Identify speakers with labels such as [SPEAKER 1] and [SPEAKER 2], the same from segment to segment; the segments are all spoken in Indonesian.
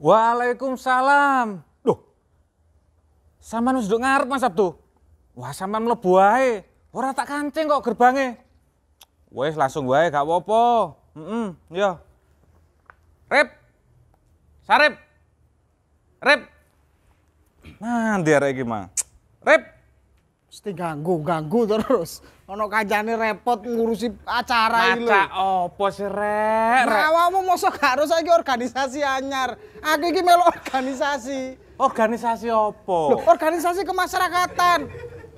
[SPEAKER 1] Waalaikumsalam. Duh. saman wis nduk ngarep Mas Sabtu. Wah, saman mlebu wae. Ora tak kancing kok gerbange. Wes langsung wae gak apa-apa. Heeh, mm -mm, ya. Rip. Sarip. Rip. Nah, arek iki, Mang.
[SPEAKER 2] Rip mesti ganggu, ganggu terus. Ono kajane repot ngurusi acara iki lho. Maca
[SPEAKER 1] opo sih rek? Nah,
[SPEAKER 2] awakmu mosok gak harus saiki organisasi anyar. Aku iki melu organisasi. Organisasi opo? organisasi kemasyarakatan.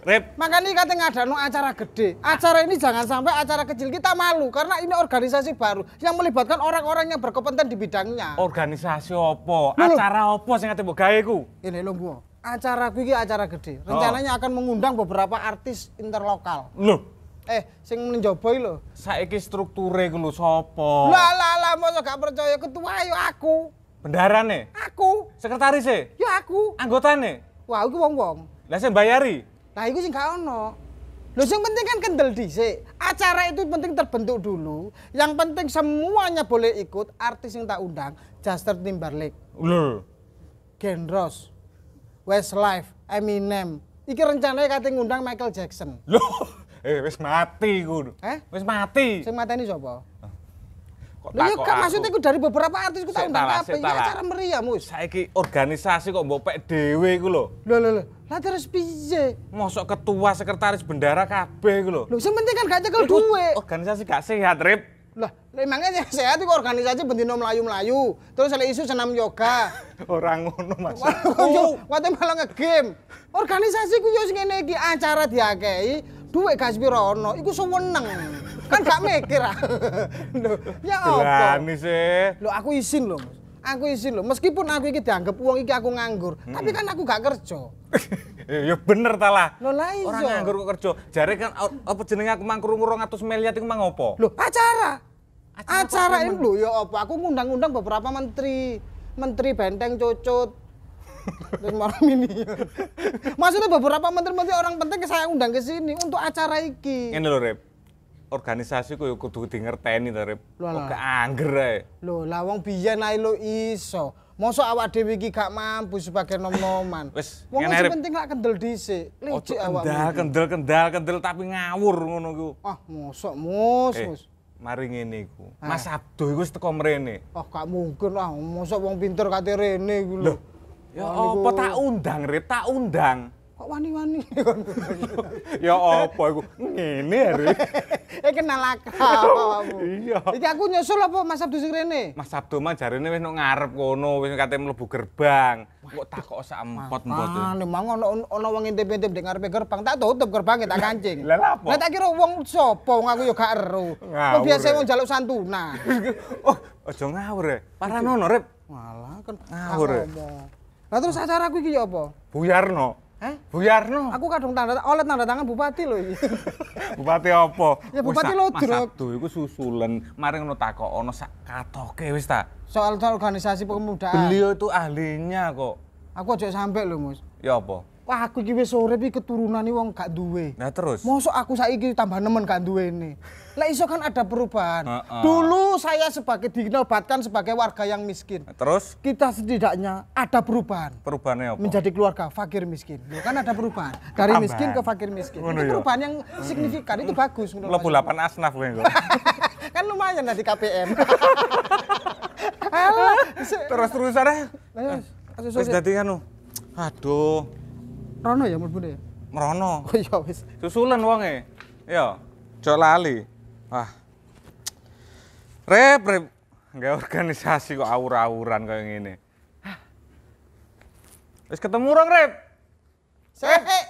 [SPEAKER 2] Rep. Makanya nggak ada no acara gede. Acara ini jangan sampai acara kecil kita malu karena ini organisasi baru yang melibatkan orang-orang yang berkompeten di bidangnya.
[SPEAKER 1] Organisasi opo? Acara opo sih nggak gawe gayaku. Ini lo gua
[SPEAKER 2] acara gue acara gede. Oh. Rencananya oh. akan mengundang beberapa artis interlokal.
[SPEAKER 1] Loh? Eh, sing
[SPEAKER 2] mencoba lho.
[SPEAKER 1] Saiki strukture ku lho sopo. Lah
[SPEAKER 2] lah lah mau gak percaya ketua yo aku.
[SPEAKER 1] nih. Aku. Sekretaris sih, Ya aku. nih.
[SPEAKER 2] Wah, itu wong-wong.
[SPEAKER 1] Lah sing bayari?
[SPEAKER 2] Nah, gue sih gak ono. Lo yang penting kan kendel sih. Acara itu penting terbentuk dulu. Yang penting semuanya boleh ikut artis yang tak undang, Justin Timberlake. Lho. Genros. Westlife, Eminem. Iki rencananya kate ngundang Michael Jackson.
[SPEAKER 1] Loh, eh wis mati gue. Eh? Wis mati.
[SPEAKER 2] Sing mateni sapa?
[SPEAKER 1] Kok Loh, iya, kok maksudnya ku
[SPEAKER 2] dari beberapa artis ku tak undang apa? Iya, Iki acara
[SPEAKER 1] meriah, ya, Mus. Saiki organisasi kok mbok pek dhewe ku lho. Loh, loh, loh. Lah terus piye? Mosok ketua sekretaris bendara kabeh ku lho. Lho, sing penting kan gak nyekel duwe. Organisasi gak sehat, Rip.
[SPEAKER 2] Lah, emangnya saya itu organisasi bendino melayu-melayu. Terus ada isu senam
[SPEAKER 1] yoga. Orang ngono Mas.
[SPEAKER 2] Oh, wate malah ngegame. Organisasi ku yo ngene iki acara diakei, duit gas piro ono, iku seneng. Kan gak mikir. Loh, ya apa? Berani
[SPEAKER 1] sih. Loh, aku isin loh
[SPEAKER 2] aku isi loh meskipun aku iki dianggap uang iki aku nganggur hmm. tapi kan aku gak kerja
[SPEAKER 1] ya bener ta lah lo lah iya orang nganggur kok kerja jare kan oh, apa jeneng aku mangkrungu 200 miliar iku mang opo lho
[SPEAKER 2] acara
[SPEAKER 3] acara, acara ini lho
[SPEAKER 2] ya apa aku ngundang-undang beberapa menteri menteri benteng cocot terus marah mini maksudnya beberapa menteri-menteri orang penting saya undang ke sini untuk acara iki ini
[SPEAKER 1] lho Rep organisasi kok kudu di ngerteni to, Rip. Kok angger ae.
[SPEAKER 2] Lho, lah wong biyen ae lo iso. Mosok awak dhewe iki gak mampu sebagai nom-noman. Wis, wong sing penting lak kendel dhisik. Licik awakmu. Kendel, kendel,
[SPEAKER 1] kendel, kendel tapi ngawur ngono ku. Ah, mosok mus, eh. mus. mari ngene iku. Eh. Mas Abdo iku wis teko mrene.
[SPEAKER 2] Oh, gak mungkin lah, mosok wong pinter kate rene iku
[SPEAKER 1] lho. Ya apa tak undang, Rip, tak undang kok wani-wani ya apa iku ngene hari
[SPEAKER 2] eh kenal akal iya iki aku nyusul apa Mas Sabtu sing rene
[SPEAKER 1] Mas Sabtu mah jarene wis nang ngarep kono wis kate mlebu gerbang kok takok sak empot empot ah
[SPEAKER 2] memang ono ono wong intip-intip ndek ngarepe gerbang tak tutup gerbang tak kancing lha apa nek tak kira wong sapa wong aku ya gak ero wong biasa wong njaluk santunan
[SPEAKER 1] oh aja ngawur e nono rep
[SPEAKER 2] malah kan ngawur e. Lah terus acara aku iki ya apa?
[SPEAKER 1] Buyarno. Hah? Bu Yarno. Aku
[SPEAKER 2] kadung tanda oleh tanda tangan bupati loh
[SPEAKER 1] bupati apa? Ya bupati Lodrok. Sabtu iku susulan mari ngono takok ono sak katoke wis ta.
[SPEAKER 2] Soal, soal organisasi pemudaan. Beliau
[SPEAKER 1] itu ahlinya kok.
[SPEAKER 2] Aku aja sampai loh Mus. Ya apa? Wah, aku iki sore urip keturunan nih wong gak duwe. Nah terus. Mosok aku saiki tambah nemen gak duwe ini lah iso kan ada perubahan.
[SPEAKER 1] Uh -uh. Dulu
[SPEAKER 2] saya sebagai dinobatkan sebagai warga yang miskin. Terus kita setidaknya ada perubahan. Perubahannya apa? Menjadi keluarga fakir miskin. Ya kan ada perubahan dari miskin ke fakir miskin. Itu ya. perubahan yang signifikan itu bagus menurut saya. 8 asnaf kan lumayan nanti KPM.
[SPEAKER 1] Terus-terusan ya.
[SPEAKER 2] Eh. Terus eh, dadi
[SPEAKER 1] anu. Aduh.
[SPEAKER 2] Rono ya mlebune ya?
[SPEAKER 1] Merono. Oh iya wis. Susulan wonge. Ya. Jok lali. Wah. Rep, rep. Nggak organisasi kok aur-auran kayak gini. Terus ketemu orang, Rep. Sep. Eh.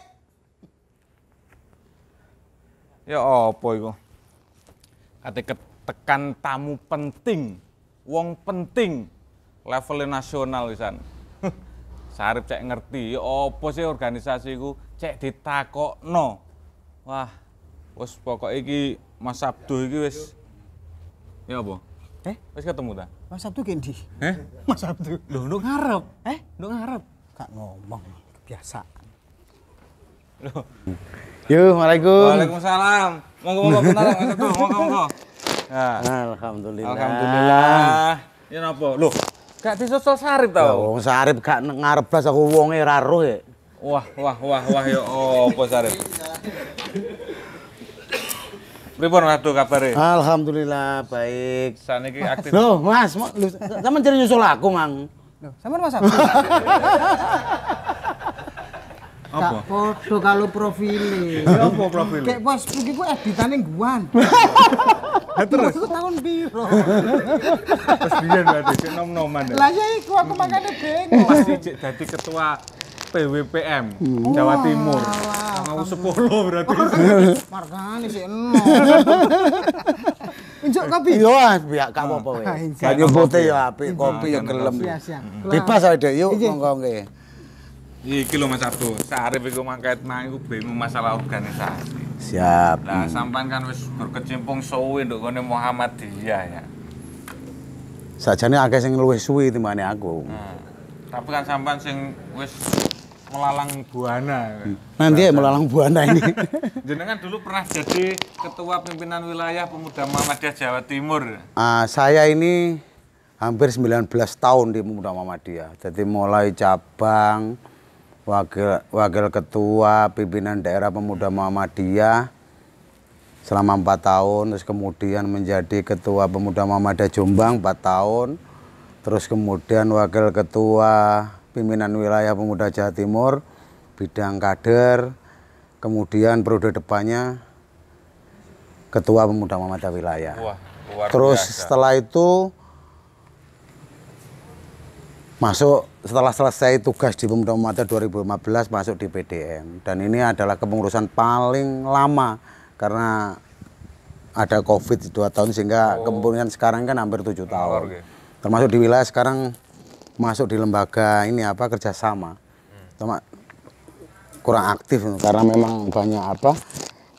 [SPEAKER 1] Ya apa iku? Ate ketekan tamu penting, wong penting, levelnya nasional lisan. Sarip cek ngerti, ya apa sih organisasi iku cek ditakokno. Wah, bos pokok iki Mas sabtu iki wis ya apa? Eh, wis ketemu ta?
[SPEAKER 2] Mas sabtu kendi? Eh? Mas sabtu, Lho, nduk ngarep.
[SPEAKER 1] Eh, nduk ngarep. Kak ngomong kebiasaan.
[SPEAKER 3] Lho.
[SPEAKER 2] Yo, Assalamualaikum. Waalaikumsalam. Monggo monggo bentar Mas monggo
[SPEAKER 1] monggo. Nah.
[SPEAKER 2] Alhamdulillah. Alhamdulillah.
[SPEAKER 1] Ya napa? Lho, gak disosol sarip tau? Ya, wong
[SPEAKER 2] sarip gak ngarep blas aku wonge ra roh ya.
[SPEAKER 1] Wah, wah, wah, wah, ya apa sarip? Pripun Ratu kabare? Alhamdulillah baik. Saniki aktif. Loh, Mas,
[SPEAKER 2] sampean jare nyusul aku, Mang. Loh, sampean Mas aku. Apa? Foto
[SPEAKER 1] kalau profil, Ya apa profile? Kayak
[SPEAKER 2] bos, iki ku editane guan. Ya terus. Iku tahun biru.
[SPEAKER 1] Terus biyen berarti nom-noman. Lah
[SPEAKER 2] ya iku aku
[SPEAKER 3] makane bingung.
[SPEAKER 1] Pasti dadi ketua PWPM hmm. Jawa Timur. wow.
[SPEAKER 3] sepuluh berarti. Margane sih eno. Injuk kopi. Yo, iya, ah, ya apa-apa Banyak Banyu putih yo kopi yo ya, gelem. Bebas
[SPEAKER 2] ae Dek, yuk monggo nggih.
[SPEAKER 1] Iki kilo Mas Abdul, Sarif iku mangkat mang iku bingung masalah organisasi.
[SPEAKER 2] Siap. Nah,
[SPEAKER 1] sampean kan wis berkecimpung suwi nduk Muhammad dia ya.
[SPEAKER 2] Sajane akeh sing luwih suwi timbane aku.
[SPEAKER 1] Hmm. Tapi kan sampean sing wis melalang buana.
[SPEAKER 2] Nanti ya melalang buana ini.
[SPEAKER 1] Jenengan dulu pernah jadi ketua pimpinan wilayah pemuda Muhammadiyah Jawa Timur.
[SPEAKER 2] Uh, saya ini hampir 19 tahun di pemuda Muhammadiyah. Jadi mulai cabang, wakil wakil ketua pimpinan daerah pemuda Muhammadiyah selama empat tahun terus kemudian menjadi ketua pemuda Muhammadiyah Jombang empat tahun terus kemudian wakil ketua pimpinan wilayah pemuda Jawa Timur, bidang kader, kemudian periode depannya ketua pemuda Muhammadiyah wilayah. Wah, Terus biasa. setelah itu masuk setelah selesai tugas di Pemuda Muhammadiyah 2015 masuk di PDM dan ini adalah kepengurusan paling lama karena ada COVID dua tahun sehingga oh. kepengurusan sekarang kan hampir tujuh tahun. Termasuk di wilayah sekarang masuk di lembaga ini apa kerjasama cuma kurang aktif karena memang banyak apa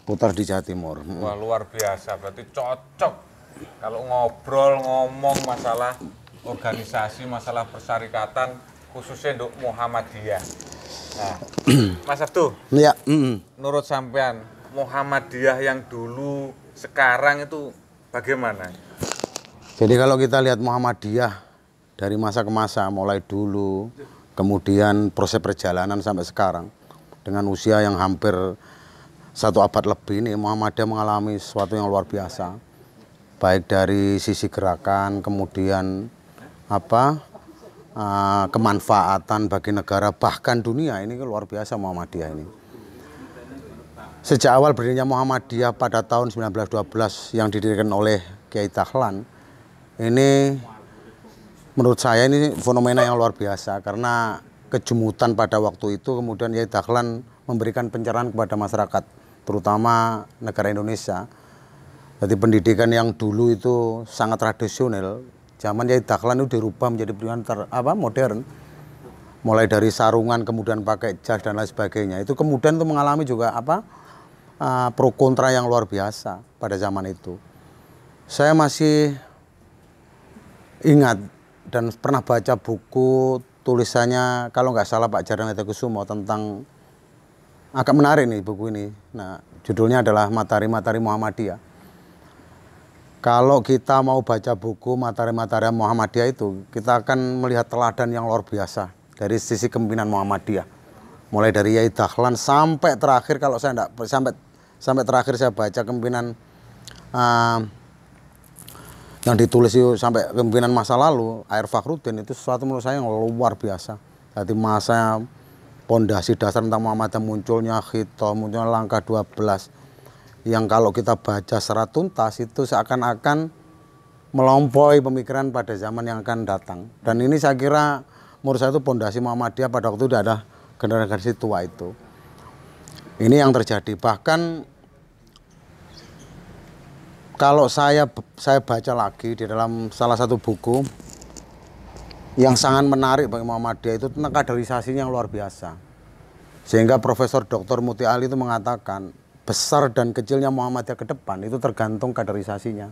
[SPEAKER 2] putar di Jawa Timur hmm. Wah,
[SPEAKER 1] luar biasa berarti cocok kalau ngobrol ngomong masalah organisasi masalah persyarikatan khususnya untuk Muhammadiyah nah Mas Abdu ya menurut sampean Muhammadiyah yang dulu sekarang itu bagaimana
[SPEAKER 2] jadi kalau kita lihat Muhammadiyah dari masa ke masa mulai dulu kemudian proses perjalanan sampai sekarang dengan usia yang hampir satu abad lebih ini Muhammadiyah mengalami sesuatu yang luar biasa baik dari sisi gerakan kemudian apa uh, kemanfaatan bagi negara bahkan dunia ini kan luar biasa Muhammadiyah ini sejak awal berdirinya Muhammadiyah pada tahun 1912 yang didirikan oleh Kiai Tahlan ini menurut saya ini fenomena yang luar biasa karena kejemutan pada waktu itu kemudian Yai Dahlan memberikan pencerahan kepada masyarakat terutama negara Indonesia. Jadi pendidikan yang dulu itu sangat tradisional, zaman Yai Dahlan itu dirubah menjadi pendidikan ter, apa modern. Mulai dari sarungan kemudian pakai jas dan lain sebagainya. Itu kemudian itu mengalami juga apa? pro kontra yang luar biasa pada zaman itu. Saya masih ingat dan pernah baca buku tulisannya kalau nggak salah Pak Jarang Kusumo tentang agak menarik nih buku ini. Nah, judulnya adalah Matahari-Matahari Muhammadiyah. Kalau kita mau baca buku Matahari-Matahari Muhammadiyah itu, kita akan melihat teladan yang luar biasa dari sisi kepemimpinan Muhammadiyah. Mulai dari Yai Dahlan sampai terakhir kalau saya enggak sampai sampai terakhir saya baca kepemimpinan uh, ah, yang ditulis itu sampai kemungkinan masa lalu Air Fakhrudin itu sesuatu menurut saya yang luar biasa jadi masa pondasi dasar tentang Muhammadiyah munculnya khito munculnya langkah 12 yang kalau kita baca secara tuntas itu seakan-akan melompoi pemikiran pada zaman yang akan datang dan ini saya kira menurut saya itu pondasi Muhammadiyah pada waktu itu ada generasi tua itu ini yang terjadi bahkan kalau saya saya baca lagi di dalam salah satu buku yang sangat menarik bagi Muhammadiyah itu tentang kaderisasinya yang luar biasa. Sehingga Profesor Dr. Muti Ali itu mengatakan besar dan kecilnya Muhammadiyah ke depan itu tergantung kaderisasinya.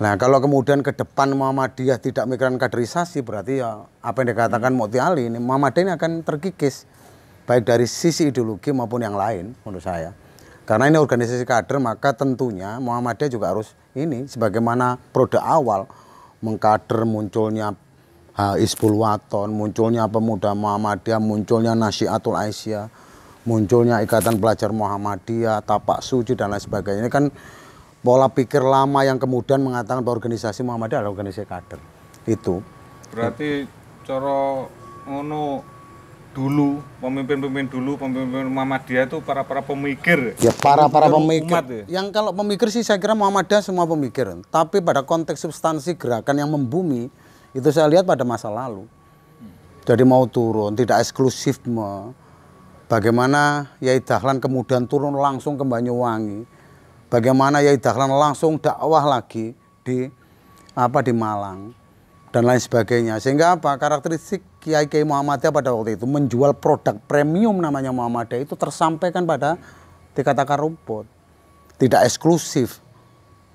[SPEAKER 2] Nah kalau kemudian ke depan Muhammadiyah tidak mikiran kaderisasi berarti ya apa yang dikatakan Muti Ali ini Muhammadiyah ini akan terkikis baik dari sisi ideologi maupun yang lain menurut saya. Karena ini organisasi kader, maka tentunya Muhammadiyah juga harus ini sebagaimana produk awal mengkader munculnya Hizbul Waton, munculnya pemuda Muhammadiyah, munculnya Nasyiatul Aisyah, munculnya Ikatan Pelajar Muhammadiyah, Tapak Suci dan lain sebagainya. Ini kan pola pikir lama yang kemudian mengatakan bahwa organisasi Muhammadiyah adalah organisasi kader. Itu.
[SPEAKER 1] Berarti coro ngono dulu pemimpin-pemimpin dulu pemimpin Muhammadiyah itu para para pemikir ya para para pemikir umat, ya? yang kalau
[SPEAKER 2] pemikir sih saya kira Muhammadiyah semua pemikir tapi pada konteks substansi gerakan yang membumi itu saya lihat pada masa lalu jadi mau turun tidak eksklusif me. bagaimana Yai Dahlan kemudian turun langsung ke Banyuwangi bagaimana Yai Dahlan langsung dakwah lagi di apa di Malang dan lain sebagainya. Sehingga apa? Karakteristik Kiai Kiai Muhammadiyah pada waktu itu menjual produk premium namanya Muhammadiyah itu tersampaikan pada dikatakan rumput. Tidak eksklusif.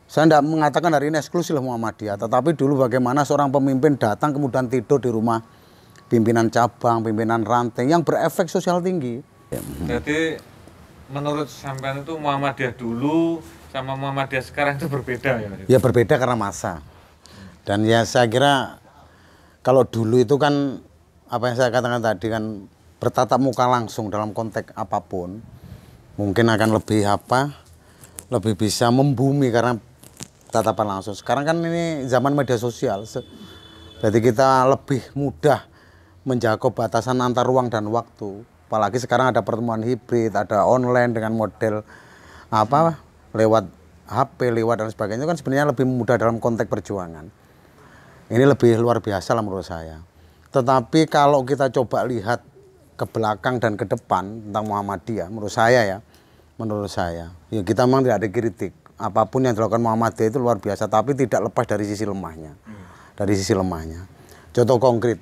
[SPEAKER 2] Saya tidak mengatakan hari ini eksklusif Muhammadiyah, tetapi dulu bagaimana seorang pemimpin datang kemudian tidur di rumah pimpinan cabang, pimpinan ranting yang berefek sosial tinggi.
[SPEAKER 3] Jadi
[SPEAKER 1] menurut sampean itu Muhammadiyah dulu sama Muhammadiyah sekarang itu berbeda ya?
[SPEAKER 2] Ya berbeda karena masa dan ya saya kira kalau dulu itu kan apa yang saya katakan tadi kan bertatap muka langsung dalam konteks apapun mungkin akan lebih apa lebih bisa membumi karena tatapan langsung sekarang kan ini zaman media sosial jadi kita lebih mudah menjaga batasan antar ruang dan waktu apalagi sekarang ada pertemuan hibrid ada online dengan model apa lewat HP lewat dan sebagainya itu kan sebenarnya lebih mudah dalam konteks perjuangan ini lebih luar biasa lah menurut saya. Tetapi kalau kita coba lihat ke belakang dan ke depan tentang Muhammadiyah, menurut saya ya, menurut saya, ya kita memang tidak ada kritik. Apapun yang dilakukan Muhammadiyah itu luar biasa, tapi tidak lepas dari sisi lemahnya. Dari sisi lemahnya. Contoh konkret,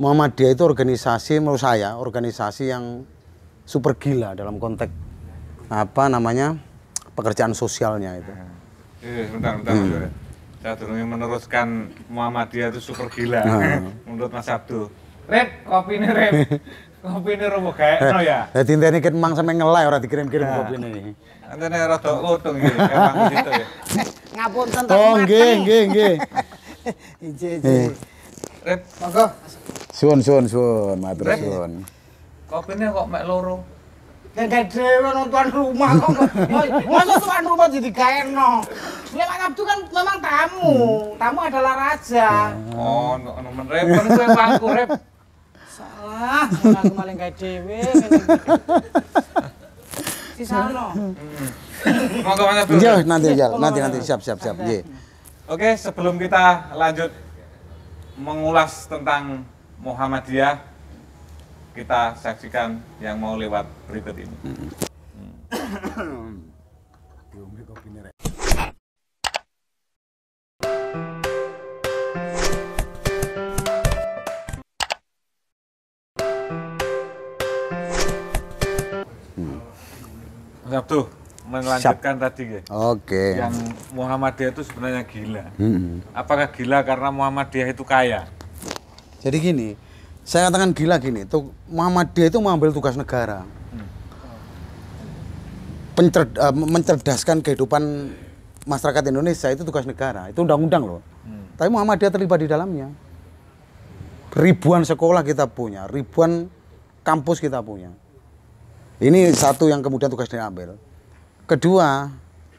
[SPEAKER 2] Muhammadiyah itu organisasi menurut saya, organisasi yang super gila dalam konteks apa namanya pekerjaan sosialnya itu.
[SPEAKER 1] Eh, sebentar, sebentar. Hmm saya meneruskan Muhammadiyah itu super gila nah. menurut Mas Abdul Rep, kopi ini Rep kopi ini robo kayak nah, no ya
[SPEAKER 2] jadi nah, ini kan mang sampe ngelai orang dikirim-kirim kopi ini
[SPEAKER 1] nanti ini rada gitu emang gitu ya ngapun tentang oh geng geng. nggih ije ije Rep, monggo
[SPEAKER 2] suun suun suun matur suun
[SPEAKER 1] kopi ini kok mek loro
[SPEAKER 2] kayak dewe no tuan rumah kok masa tuan rumah jadi kayak no
[SPEAKER 1] Lewat Abdu kan memang tamu tamu adalah raja oh no no menerepon kan gue pangku rep
[SPEAKER 3] salah aku maling kayak gitu. dewe si sano hmm.
[SPEAKER 1] mau ke mana dulu iya, nanti ya nanti nanti siap siap siap iya. oke sebelum kita lanjut mengulas tentang Muhammadiyah kita saksikan yang mau lewat berikut ini. Hmm. Sabtu melanjutkan Siap. tadi ya. Oke. Okay. Yang Muhammadiyah itu sebenarnya gila. Hmm. Apakah gila karena Muhammadiyah itu kaya?
[SPEAKER 2] Jadi gini, saya katakan gila gini tuh Muhammadiyah itu mengambil tugas negara Pencer, uh, eh, mencerdaskan kehidupan masyarakat Indonesia itu tugas negara itu undang-undang loh hmm. tapi Muhammadiyah terlibat di dalamnya ribuan sekolah kita punya ribuan kampus kita punya ini satu yang kemudian tugas diambil kedua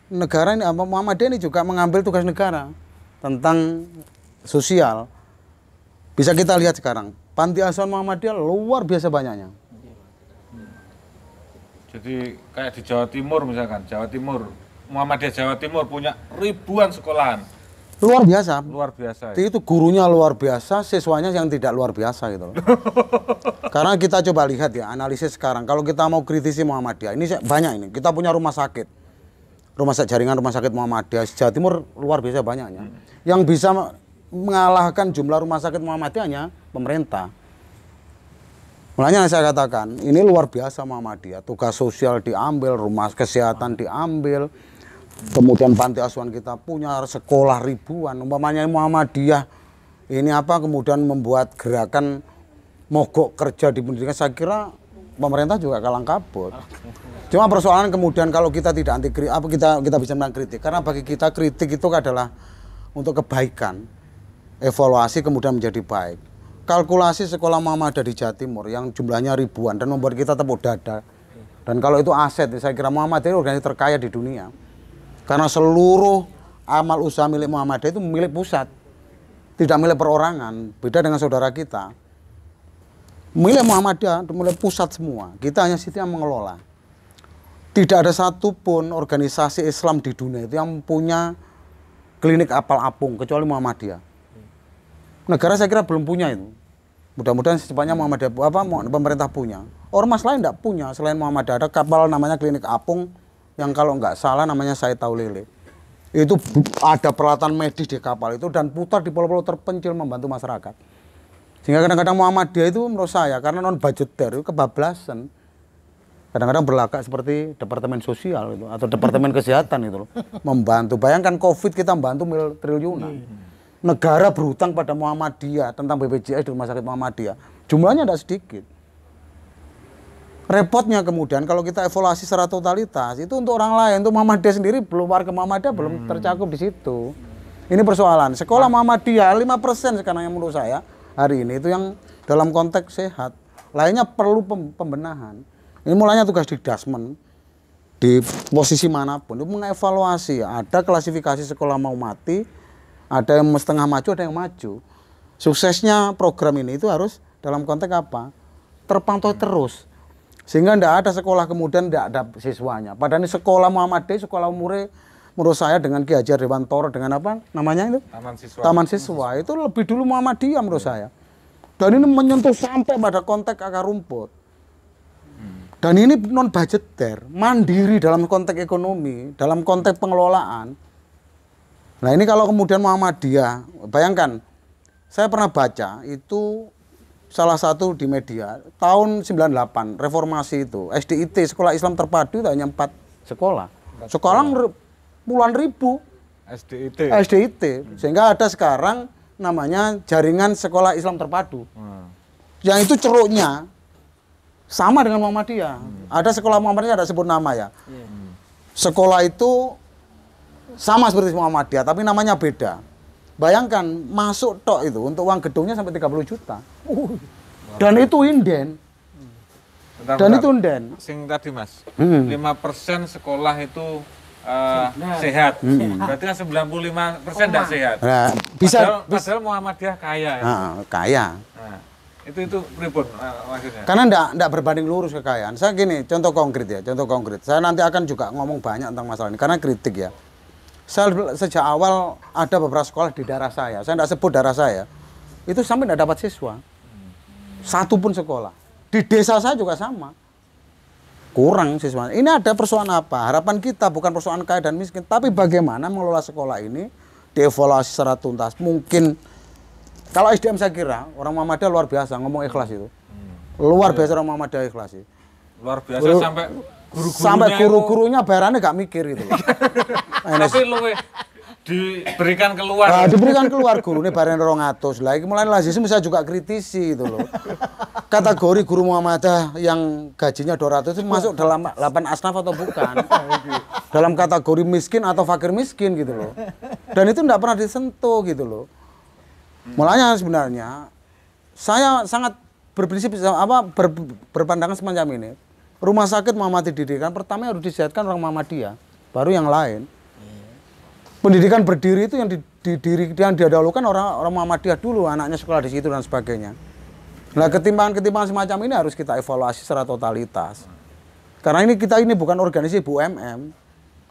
[SPEAKER 2] negara ini Muhammadiyah ini juga mengambil tugas negara tentang sosial bisa kita lihat sekarang panti asuhan Muhammadiyah luar biasa banyaknya.
[SPEAKER 1] Jadi kayak di Jawa Timur misalkan, Jawa Timur, Muhammadiyah Jawa Timur punya ribuan sekolahan.
[SPEAKER 2] Luar biasa. Luar biasa. Ya. Itu gurunya luar biasa, siswanya yang tidak luar biasa gitu Karena kita coba lihat ya analisis sekarang. Kalau kita mau kritisi Muhammadiyah, ini banyak ini. Kita punya rumah sakit. Rumah sakit jaringan rumah sakit Muhammadiyah Jawa Timur luar biasa banyaknya. Hmm. Yang bisa mengalahkan jumlah rumah sakit Muhammadiyahnya pemerintah. Mulanya saya katakan, ini luar biasa Muhammadiyah. Tugas sosial diambil, rumah kesehatan diambil, kemudian panti asuhan kita punya, sekolah ribuan. Umpamanya Muhammadiyah ini apa kemudian membuat gerakan mogok kerja di pendidikan, saya kira pemerintah juga kalang kabut. Cuma persoalan kemudian kalau kita tidak anti kritik, apa kita kita bisa menang kritik? Karena bagi kita kritik itu adalah untuk kebaikan, evaluasi kemudian menjadi baik kalkulasi sekolah mama ada di Jawa Timur yang jumlahnya ribuan dan membuat kita tepuk dada. Dan kalau itu aset, saya kira Muhammadiyah itu organisasi terkaya di dunia. Karena seluruh amal usaha milik Muhammadiyah itu milik pusat. Tidak milik perorangan, beda dengan saudara kita. Milik Muhammadiyah, milik pusat semua. Kita hanya situ yang mengelola. Tidak ada satupun organisasi Islam di dunia itu yang punya klinik apal apung, kecuali Muhammadiyah negara saya kira belum punya itu. Mudah-mudahan secepatnya Muhammadiyah apa pemerintah punya. Ormas lain tidak punya selain Muhammadiyah ada kapal namanya Klinik Apung yang kalau nggak salah namanya saya tahu lele. Itu ada peralatan medis di kapal itu dan putar di pulau-pulau terpencil membantu masyarakat. Sehingga kadang-kadang Muhammadiyah itu menurut saya karena non budgeter itu kebablasan kadang-kadang berlagak seperti departemen sosial itu atau departemen kesehatan itu loh membantu bayangkan covid kita membantu mil triliunan iya negara berhutang pada Muhammadiyah tentang BPJS di rumah sakit Muhammadiyah. Jumlahnya tidak sedikit. Repotnya kemudian kalau kita evaluasi secara totalitas itu untuk orang lain, untuk Muhammadiyah sendiri belum warga Muhammadiyah belum hmm. tercakup di situ. Ini persoalan. Sekolah nah. Muhammadiyah 5% sekarang yang menurut saya hari ini itu yang dalam konteks sehat. Lainnya perlu pembenahan. Ini mulanya tugas di Dasmen di posisi manapun itu mengevaluasi ada klasifikasi sekolah mau mati ada yang setengah maju, ada yang maju. Suksesnya program ini itu harus dalam konteks apa? Terpantau hmm. terus. Sehingga tidak ada sekolah kemudian tidak ada siswanya. Padahal ini sekolah Muhammadiyah, sekolah umure menurut saya dengan Ki Hajar Dewantoro dengan apa namanya itu
[SPEAKER 3] Taman Siswa. Taman
[SPEAKER 2] Siswa itu lebih dulu Muhammadiyah menurut hmm. saya. Dan ini menyentuh sampai pada konteks akar rumput. Dan ini non budgeter, mandiri dalam konteks ekonomi, dalam konteks pengelolaan. Nah ini kalau kemudian Muhammadiyah, bayangkan, saya pernah baca itu salah satu di media tahun 98 reformasi itu SDIT sekolah Islam terpadu itu hanya empat sekolah. Sekolah puluhan ribu SDIT. SDIT sehingga ada sekarang namanya jaringan sekolah Islam terpadu. Hmm. Yang itu ceruknya sama dengan Muhammadiyah. Hmm. Ada sekolah Muhammadiyah ada sebut nama ya. Hmm. Sekolah itu sama seperti Muhammadiyah, tapi namanya beda. Bayangkan masuk tok itu untuk uang gedungnya sampai 30 juta. Uh, dan itu inden.
[SPEAKER 1] Bentar, dan bentar. itu inden. Sing tadi Mas, hmm. lima hmm. persen sekolah itu Uh, eh, sehat. sehat. Hmm. Berarti kan 95 persen tidak sehat.
[SPEAKER 2] Nah, bisa, padahal, bisa.
[SPEAKER 1] padahal Muhammadiyah kaya. Ya? Nah, kaya. Nah, itu itu ribut nah, eh, maksudnya. Karena tidak
[SPEAKER 2] tidak berbanding lurus kekayaan. Saya gini, contoh konkret ya, contoh konkret. Saya nanti akan juga ngomong banyak tentang masalah ini karena kritik ya saya sejak awal ada beberapa sekolah di daerah saya, saya tidak sebut daerah saya, itu sampai tidak dapat siswa. Satu pun sekolah. Di desa saya juga sama. Kurang siswa. Ini ada persoalan apa? Harapan kita bukan persoalan kaya dan miskin, tapi bagaimana mengelola sekolah ini dievaluasi secara tuntas. Mungkin kalau SDM saya kira orang Mamada luar biasa ngomong ikhlas itu.
[SPEAKER 1] Hmm.
[SPEAKER 2] Iya. Luar biasa orang Mamada ikhlas itu.
[SPEAKER 1] Luar biasa sampai guru sampai guru-gurunya
[SPEAKER 2] bayarannya gak mikir gitu
[SPEAKER 1] tapi lu diberikan keluar. Nah, diberikan
[SPEAKER 2] keluar guru ini bareng rong atas lah. Mulai lazim saya juga kritisi itu loh. Kategori guru Muhammadah yang gajinya 200 itu masuk dalam 8 asnaf atau bukan? dalam kategori miskin atau fakir miskin gitu loh. Dan itu tidak pernah disentuh gitu loh. Mulanya sebenarnya saya sangat berprinsip apa ber, berpandangan semacam ini rumah sakit Muhammadiyah didirikan pertama harus disehatkan orang Muhammadiyah baru yang lain pendidikan berdiri itu yang didirikan yang diadalukan orang orang Muhammadiyah dulu anaknya sekolah di situ dan sebagainya nah iya. ketimpangan-ketimpangan semacam ini harus kita evaluasi secara totalitas karena ini kita ini bukan organisasi BUMN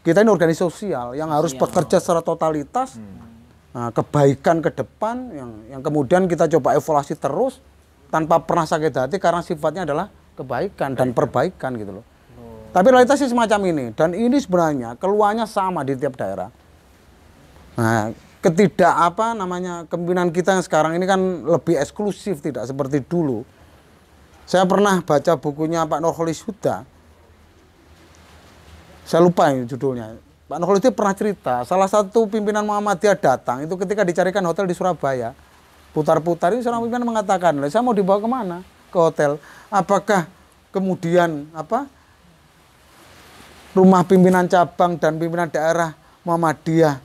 [SPEAKER 2] kita ini organisasi sosial yang harus sosial. bekerja secara totalitas hmm. Nah, kebaikan ke depan yang yang kemudian kita coba evaluasi terus tanpa pernah sakit hati karena sifatnya adalah kebaikan dan iya. perbaikan gitu loh. Tapi realitasnya semacam ini dan ini sebenarnya keluarnya sama di tiap daerah. Nah, ketidak apa namanya kemimpinan kita yang sekarang ini kan lebih eksklusif tidak seperti dulu. Saya pernah baca bukunya Pak Nurholis Huda. Saya lupa ini judulnya. Pak Nurholis itu pernah cerita, salah satu pimpinan Muhammadiyah datang itu ketika dicarikan hotel di Surabaya. Putar-putar ini seorang pimpinan mengatakan, saya mau dibawa kemana? ke hotel. Apakah kemudian apa rumah pimpinan cabang dan pimpinan daerah Muhammadiyah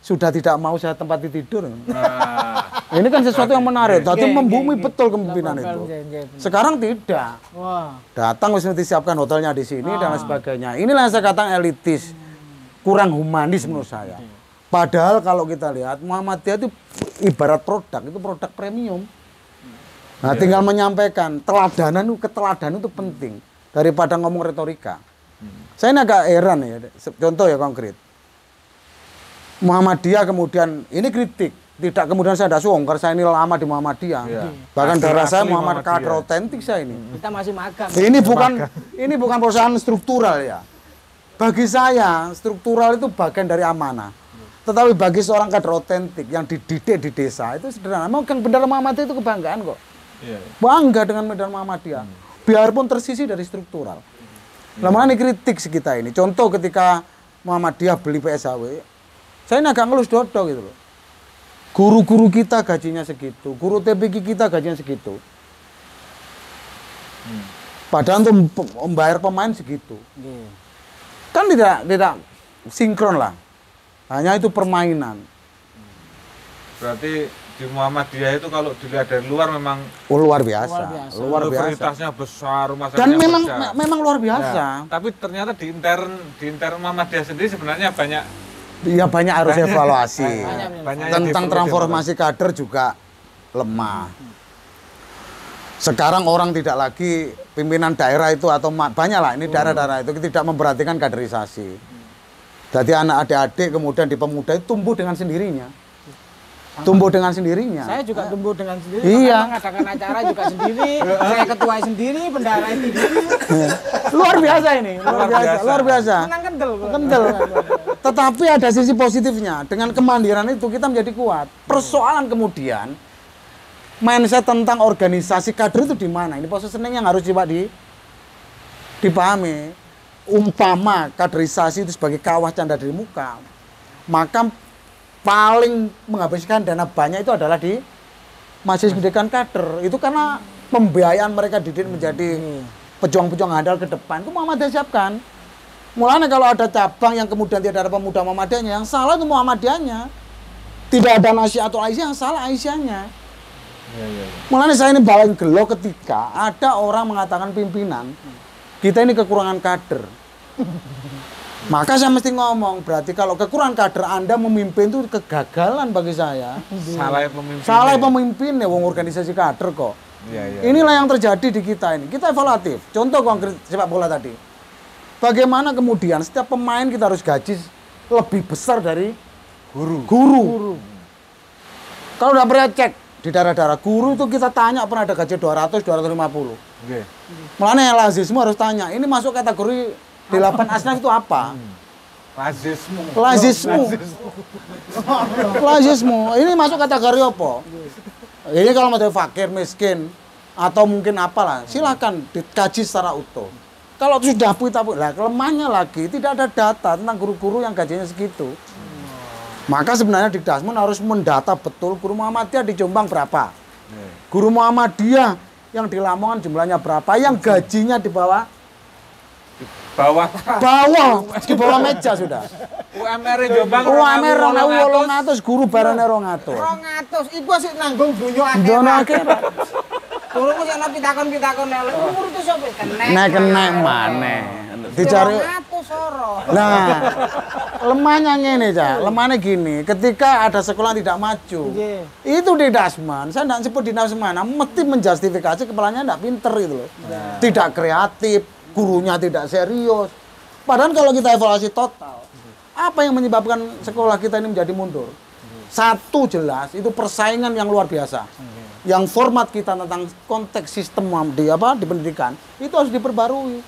[SPEAKER 2] sudah tidak mau saya tempati tidur?
[SPEAKER 3] Nah.
[SPEAKER 2] ini kan sesuatu yang menarik. Tapi membumi betul kepemimpinan itu. Sekarang tidak. Datang harus disiapkan hotelnya di sini dan ah. sebagainya. Inilah yang saya katakan elitis, kurang humanis menurut saya. Padahal kalau kita lihat Muhammadiyah itu ibarat produk, itu produk premium. Nah, iya. tinggal menyampaikan teladanan itu keteladanan itu penting daripada ngomong retorika. Hmm. Saya ini agak heran ya, contoh ya konkret. Muhammadiyah kemudian ini kritik, tidak kemudian saya ada karena saya ini lama di Muhammadiyah. Yeah. Bahkan asli, darah saya Muhammad kader otentik saya ini. Hmm. Kita
[SPEAKER 1] masih makan. Ini bukan makan.
[SPEAKER 2] ini bukan perusahaan struktural ya. Bagi saya struktural itu bagian dari amanah. Tetapi bagi seorang kader otentik yang dididik di desa itu sederhana. Mungkin kan bendera Muhammadiyah itu kebanggaan kok. Iya, iya. bangga dengan Medan Muhammadiyah hmm. biarpun tersisi dari struktural
[SPEAKER 3] hmm.
[SPEAKER 2] lama ini kritik sekitar ini contoh ketika Muhammadiyah beli PSW saya ini agak ngelus dodo gitu loh guru-guru kita gajinya segitu guru TPG kita gajinya segitu hmm. padahal untuk membayar pemain
[SPEAKER 1] segitu
[SPEAKER 3] hmm.
[SPEAKER 2] kan tidak tidak sinkron lah hanya itu permainan
[SPEAKER 3] berarti
[SPEAKER 1] di Muhammadiyah itu kalau dilihat dari luar memang
[SPEAKER 3] oh,
[SPEAKER 2] luar biasa. Luar biasa. Luar
[SPEAKER 1] biasa. besar, masanya
[SPEAKER 3] Dan memang besar. memang luar ya. biasa.
[SPEAKER 2] Ya,
[SPEAKER 1] tapi ternyata di intern di intern Muhammadiyah sendiri sebenarnya banyak
[SPEAKER 2] ya banyak harus banyak, evaluasi. Banyak, banyak Tentang transformasi kader juga lemah. Sekarang orang tidak lagi pimpinan daerah itu atau banyak lah ini hmm. daerah-daerah itu tidak memperhatikan kaderisasi. Jadi anak adik-adik kemudian di pemuda itu tumbuh dengan sendirinya tumbuh dengan sendirinya. Saya juga tumbuh dengan sendiri. Iya. Mengadakan
[SPEAKER 1] acara juga sendiri. saya ketua sendiri, bendahara sendiri. Iya. luar biasa ini.
[SPEAKER 3] Luar biasa. Luar biasa. Senang kendel. Kendel.
[SPEAKER 2] Tetapi ada sisi positifnya. Dengan kemandiran itu kita menjadi kuat. Persoalan kemudian mindset tentang organisasi kader itu di mana? Ini seneng yang harus coba di dipahami. Umpama kaderisasi itu sebagai kawah canda dari muka, maka paling menghabiskan dana banyak itu adalah di masih hmm. pendidikan kader itu karena pembiayaan mereka didik hmm. menjadi pejuang-pejuang handal ke depan itu Muhammadiyah siapkan mulanya kalau ada cabang yang kemudian tidak ada pemuda Muhammadiyahnya yang salah itu Muhammadiyahnya tidak ada nasi atau Aisyah yang salah Aisyahnya ya, ya, ya. mulanya saya ini balik gelo ketika ada orang mengatakan pimpinan hmm. kita ini kekurangan kader Maka saya mesti ngomong, berarti kalau kekurangan kader Anda memimpin itu kegagalan bagi saya. Iya. Salah
[SPEAKER 3] pemimpin. Salah
[SPEAKER 2] pemimpin ya wong organisasi kader kok. Ya, ya, Inilah iya. yang terjadi di kita ini. Kita evaluatif. Contoh konkret sepak bola tadi. Bagaimana kemudian setiap pemain kita harus gaji lebih besar dari guru. Guru. guru. Kalau udah pernah cek di daerah-daerah guru itu kita tanya pernah ada gaji 200, 250. Oke. Okay. Mulanya yang lazim semua harus tanya. Ini masuk kategori Delapan asnaf itu apa?
[SPEAKER 1] Lazismu. Lazismu.
[SPEAKER 2] Lazismu. Ini masuk kategori apa? Ini kalau mau fakir, miskin, atau mungkin apalah, silahkan dikaji secara utuh. Kalau sudah puita-puita, lah kelemahannya lagi tidak ada data tentang guru-guru yang gajinya segitu. Maka sebenarnya di Dasmun harus mendata betul guru Muhammadiyah di Jombang berapa. Iya. Guru Muhammadiyah yang di Lamongan jumlahnya berapa, yang iya. gajinya di bawah bawah bawah di bawah meja sudah
[SPEAKER 1] UMR e Jombang UMR
[SPEAKER 2] 2800 guru barane 200
[SPEAKER 1] 200 iku sik nanggung dunyo akeh dono akeh Turun ku sakno pitakon-pitakon lho umur itu sapa kenek nek kenek
[SPEAKER 2] maneh dicari Nah, lemahnya gini Cak. Lemahnya gini, ketika ada sekolah tidak maju. Itu di Dasman, saya tidak sebut di Dasman, mesti menjustifikasi kepalanya tidak pinter itu loh. Nah. Tidak kreatif, gurunya tidak serius. Padahal kalau kita evaluasi total, apa yang menyebabkan sekolah kita ini menjadi mundur? Satu jelas itu persaingan yang luar biasa. Yang format kita tentang konteks sistem di apa di pendidikan itu harus diperbarui.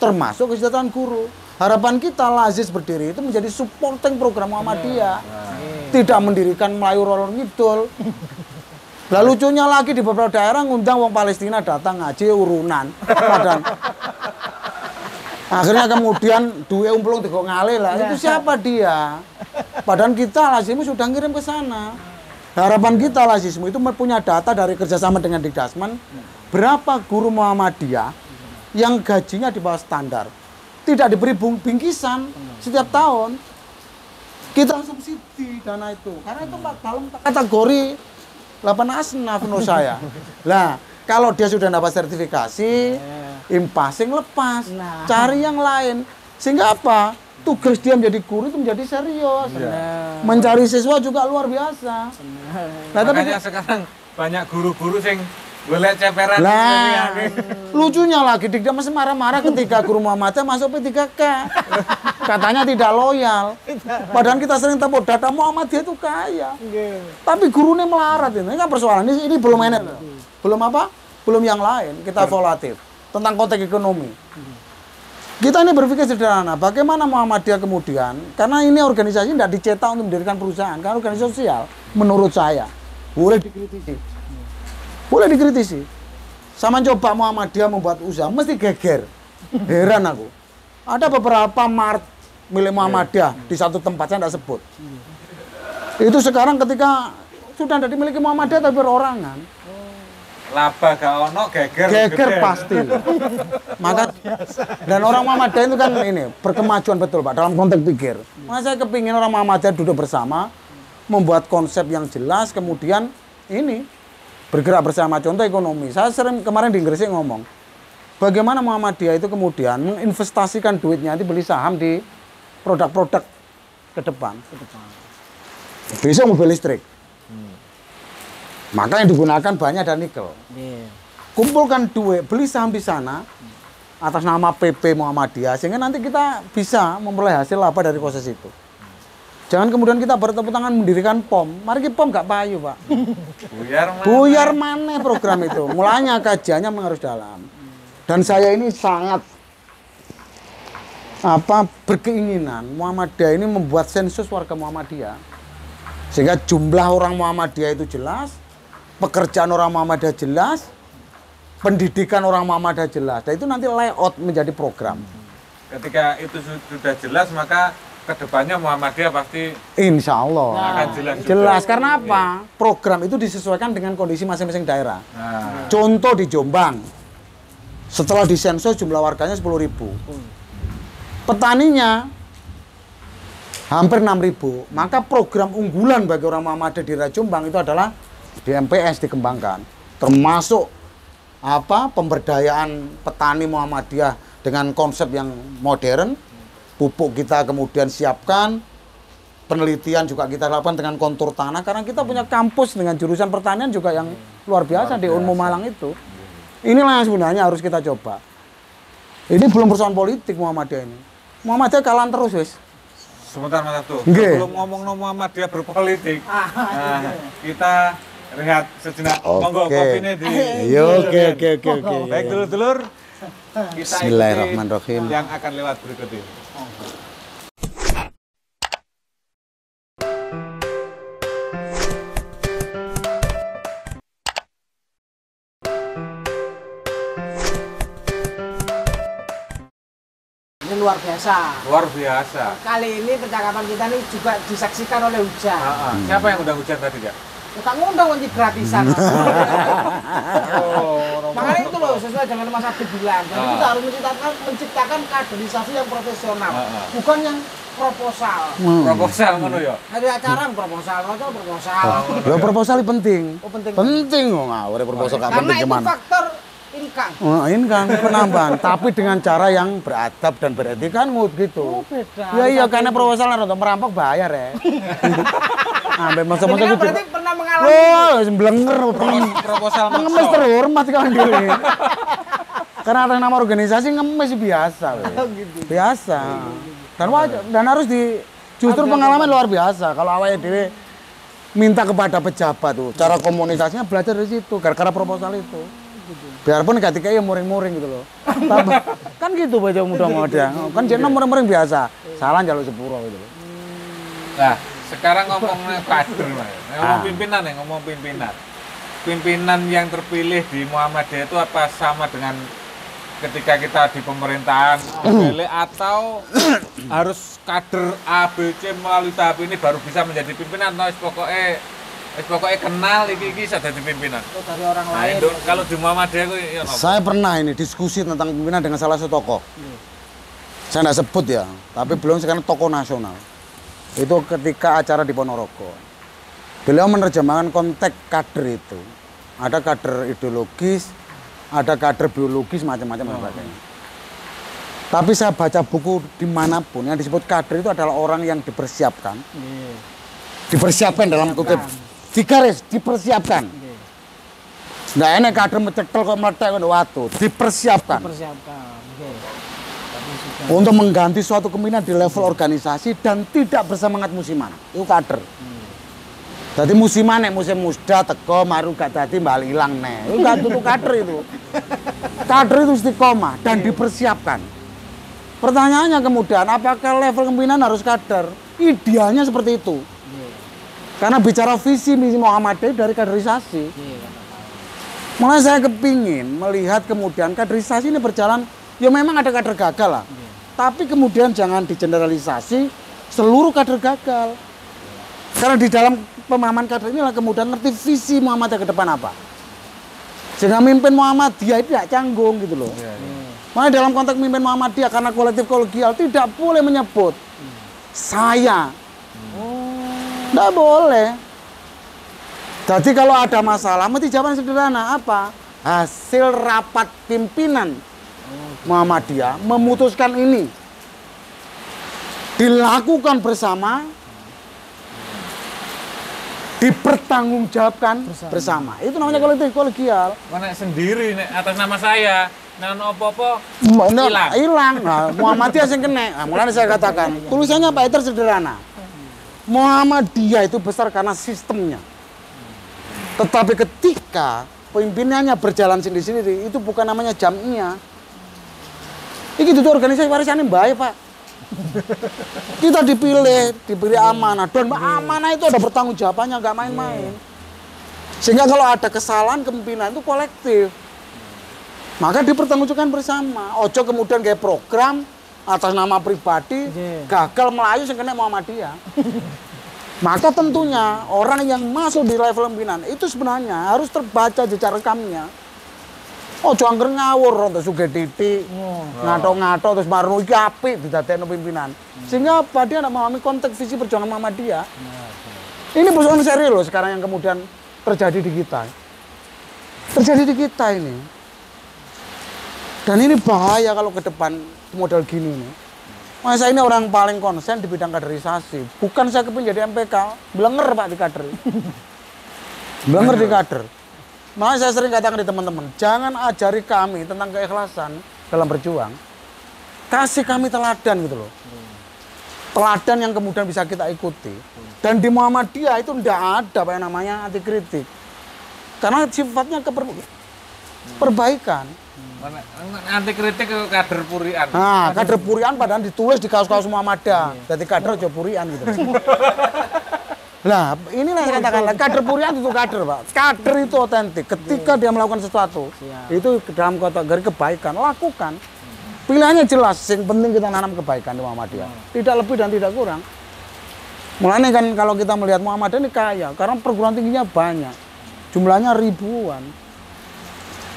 [SPEAKER 2] Termasuk kesejahteraan guru. Harapan kita Lazis berdiri itu menjadi supporting program Muhammadiyah.
[SPEAKER 3] Iya.
[SPEAKER 2] Tidak mendirikan Melayu Roller Ngidul. Lalu lucunya lagi di beberapa daerah ngundang wong Palestina datang ngaji urunan. Padahal akhirnya kemudian duit umplung tiga ngale lah itu iya. siapa dia padahal kita lazimu sudah ngirim ke sana harapan kita lazimu itu punya data dari kerjasama dengan Dikdasman berapa guru Muhammadiyah yang gajinya di bawah standar tidak diberi bingkisan setiap tahun kita subsidi dana itu karena itu pak dalam kategori 8 asnaf menurut saya lah kalau dia sudah dapat sertifikasi impasing lepas, nah. cari yang lain. Sehingga apa? Tugas dia menjadi guru itu menjadi serius.
[SPEAKER 1] ya.
[SPEAKER 2] Mencari siswa juga luar biasa. nah, tapi Makanya
[SPEAKER 1] sekarang banyak guru-guru sing boleh ceperan. Nah,
[SPEAKER 2] lucunya lagi dia masih marah-marah ketika guru Muhammadiyah masuk P3K. Katanya tidak loyal. Padahal kita sering tepuk data Muhammadiyah itu kaya. Iya. Tapi gurunya melarat ini. Ini kan persoalan ini, ini belum enak. Iya. Belum apa? Belum yang lain. Kita iya. volatil tentang konteks ekonomi. Kita ini berpikir sederhana, bagaimana Muhammadiyah kemudian, karena ini organisasi tidak dicetak untuk mendirikan perusahaan, karena organisasi sosial, menurut saya,
[SPEAKER 3] boleh dikritisi.
[SPEAKER 2] Boleh dikritisi. Sama coba Muhammadiyah membuat usaha, mesti geger. Heran aku. Ada beberapa mart milik Muhammadiyah di satu tempat, saya tidak sebut. Itu sekarang ketika sudah tidak dimiliki Muhammadiyah tapi perorangan,
[SPEAKER 1] laba gak ono geger geger pasti
[SPEAKER 3] maka dan orang Muhammadiyah itu kan ini
[SPEAKER 2] berkemajuan betul Pak dalam konteks pikir masa saya kepingin orang Muhammadiyah duduk bersama membuat konsep yang jelas kemudian ini bergerak bersama contoh ekonomi saya sering kemarin di Inggris ngomong bagaimana Muhammadiyah itu kemudian menginvestasikan duitnya itu beli saham di produk-produk ke depan, Bisa mobil listrik maka yang digunakan banyak dan nikel. Yeah. Kumpulkan duit, beli saham di sana atas nama PP Muhammadiyah sehingga nanti kita bisa memperoleh hasil laba dari proses itu. Jangan kemudian kita bertepuk tangan mendirikan POM. Mari kita POM gak payu, Pak.
[SPEAKER 1] Buyar mana? Buyar
[SPEAKER 2] mana program itu? Mulanya kajiannya harus dalam. Dan saya ini sangat apa berkeinginan Muhammadiyah ini membuat sensus warga Muhammadiyah sehingga jumlah orang Muhammadiyah itu jelas pekerjaan orang ada jelas, pendidikan orang ada jelas. Dan itu nanti layout menjadi program.
[SPEAKER 1] Ketika itu sudah jelas, maka kedepannya Muhammadiyah pasti
[SPEAKER 2] Insya Allah nah, akan jelas. Juga. Jelas karena iya. apa? Program itu disesuaikan dengan kondisi masing-masing daerah. Nah. Contoh di Jombang, setelah disensus jumlah warganya 10 ribu, petaninya hampir 6 ribu. Maka program unggulan bagi orang Muhammadiyah di Raja itu adalah di MPS dikembangkan termasuk apa pemberdayaan petani Muhammadiyah dengan konsep yang modern pupuk kita kemudian siapkan penelitian juga kita lakukan dengan kontur tanah karena kita punya kampus dengan jurusan pertanian juga yang luar biasa, luar biasa. di Unmu Malang itu inilah yang sebenarnya harus kita coba ini belum persoalan politik Muhammadiyah ini Muhammadiyah kalah terus wis
[SPEAKER 1] sebentar mas Abdul belum ngomong no Muhammadiyah berpolitik ah, nah, iya. kita rehat sejenak. Monggo okay. di.
[SPEAKER 2] Iya, oke oke oke oke. Baik dulur-dulur.
[SPEAKER 1] Bismillahirrahmanirrahim. Yang akan lewat berikut ini. luar biasa. Luar biasa. Kali ini percakapan kita ini juga disaksikan oleh hujan. ah, ah. hmm. Siapa yang udah hujan tadi, ya? Kita ya, ngundang nanti gratisan. oh,
[SPEAKER 2] Makanya itu loh, sesuai dengan Mas Abdi bilang, jadi kita ah. harus menciptakan, menciptakan kaderisasi yang profesional, ah, ah. bukan yang proposal. Hmm. Proposal ngono ya. Ada acara proposal, aja proposal. Oh. Lo proposal penting. Oh, penting. Penting nggak. ngawur proposal kapan? penting gimana. Karena itu
[SPEAKER 3] faktor income. Oh,
[SPEAKER 2] income penambahan, tapi dengan cara yang beradab dan beretika kan gitu. Oh,
[SPEAKER 3] beda. Ya iya karena proposal
[SPEAKER 2] untuk merampok bayar ya. Sampai masa-masa gue juga.
[SPEAKER 1] pernah mengalami. Wah, oh, blenger. Proposal ngemis terhormat
[SPEAKER 2] kan dulu. Karena ada nama organisasi ngemis biasa. Oh, gitu. Biasa. Oh, gitu, gitu. Dan wajar, dan harus di justru pengalaman luar biasa. Kalau awalnya dewe minta kepada pejabat tuh, cara komunikasinya belajar dari situ gara-gara proposal itu. Biarpun gak kayak muring-muring gitu loh. kan gitu baca muda muda Kan jeneng iya. muring-muring biasa. Salah jalur sepuro gitu loh. Nah,
[SPEAKER 1] sekarang ngomongnya kader, Ngomong ah. pimpinan ya, ngomong pimpinan. Pimpinan yang terpilih di Muhammadiyah itu apa sama dengan ketika kita di pemerintahan atau harus kader ABC melalui tahap ini baru bisa menjadi pimpinan atau nah, pokoknya pokoknya kenal iki iki jadi pimpinan. dari orang nah, Itu, kalau di Muhammadiyah ya Saya
[SPEAKER 2] pernah ini diskusi tentang pimpinan dengan salah satu tokoh. Iya. Saya tidak sebut ya, tapi belum sekarang tokoh nasional itu ketika acara di Ponorogo. Beliau menerjemahkan konteks kader itu. Ada kader ideologis, ada kader biologis macam-macam dan oh. sebagainya. Tapi saya baca buku dimanapun yang disebut kader itu adalah orang yang dipersiapkan, yeah. dipersiapkan dalam kutip digaris dipersiapkan. Yeah. Nah ini kader mencetel kok meletak waktu dipersiapkan.
[SPEAKER 3] dipersiapkan. Okay untuk
[SPEAKER 2] mengganti suatu kemimpinan di level organisasi dan tidak bersemangat musiman itu kader jadi musiman nek musim musda teko maru gak dadi mbak hilang nek. Itu gak kan dulu kader itu. Kader itu istiqomah dan dipersiapkan. Pertanyaannya kemudian apakah level kepemimpinan harus kader? Idealnya seperti itu. Karena bicara visi misi Muhammadiyah dari kaderisasi. Mulai saya kepingin melihat kemudian kaderisasi ini berjalan, ya memang ada kader gagal lah. Tapi kemudian jangan digeneralisasi seluruh kader gagal. Karena di dalam pemahaman kader inilah kemudian ngerti visi Muhammadiyah ke depan apa. Sehingga mimpin Muhammadiyah itu tidak canggung gitu loh. Ya, ya. dalam konteks mimpin Muhammadiyah karena kolektif kolegial tidak boleh menyebut hmm. saya. Tidak hmm. boleh. Jadi kalau ada masalah, mesti jawaban sederhana apa? Hasil rapat pimpinan Muhammadiyah memutuskan ini dilakukan bersama dipertanggungjawabkan bersama. bersama. Itu namanya iya. kalau itu kolegial.
[SPEAKER 1] Mana sendiri nek atas nama saya. Nan opo-opo hilang. Hilang. Nah, Muhammadiyah sing kena. Nah, mulai saya
[SPEAKER 2] katakan, iya. tulisannya Pak Eter sederhana. Muhammadiyah itu besar karena sistemnya. Tetapi ketika pemimpinannya berjalan sendiri-sendiri, itu bukan namanya jamnya, Iki itu organisasi yang baik pak. Kita dipilih, diberi iya. amanah. Dan iya. amanah itu ada pertanggung jawabannya, nggak main-main. Iya. Sehingga kalau ada kesalahan kemimpinan itu kolektif. Maka dipertanggungjawabkan bersama. Ojo kemudian kayak program atas nama pribadi gagal melayu sekena Muhammadiyah. Maka tentunya orang yang masuk di level pimpinan itu sebenarnya harus terbaca jejak rekamnya. Oh, angger ngawur untuk suge titik, oh. ngato-ngato terus baru iki apik didadekno pimpinan. Hmm. Sehingga apa dia tidak memahami konteks visi perjuangan Muhammadiyah. Hmm. Ini persoalan serius loh sekarang yang kemudian terjadi di kita. Terjadi di kita ini. Dan ini bahaya kalau ke depan model gini nih. Masa ini orang paling konsen di bidang kaderisasi. Bukan saya kepilih jadi MPK, belenger Pak di kader. belenger di kader. Makanya saya sering katakan di teman-teman, jangan ajari kami tentang keikhlasan dalam berjuang. Kasih kami teladan gitu loh. Teladan yang kemudian bisa kita ikuti. Dan di Muhammadiyah itu tidak ada apa yang namanya anti kritik. Karena sifatnya keper perbaikan.
[SPEAKER 1] Anti kritik ke kader purian. Nah,
[SPEAKER 2] kader purian padahal ditulis di kaos-kaos Muhammadiyah. Jadi kader aja purian gitu. Nah, inilah yang saya katakan, kader Purian itu kader, Pak. Kader itu otentik. Ketika iya. dia melakukan sesuatu, Siap. itu dalam kategori kebaikan, lakukan. Pilihannya jelas, yang penting kita nanam kebaikan di Muhammadiyah. Iya. Tidak lebih dan tidak kurang. Mulanya kan kalau kita melihat Muhammadiyah ini kaya, karena perguruan tingginya banyak. Jumlahnya ribuan.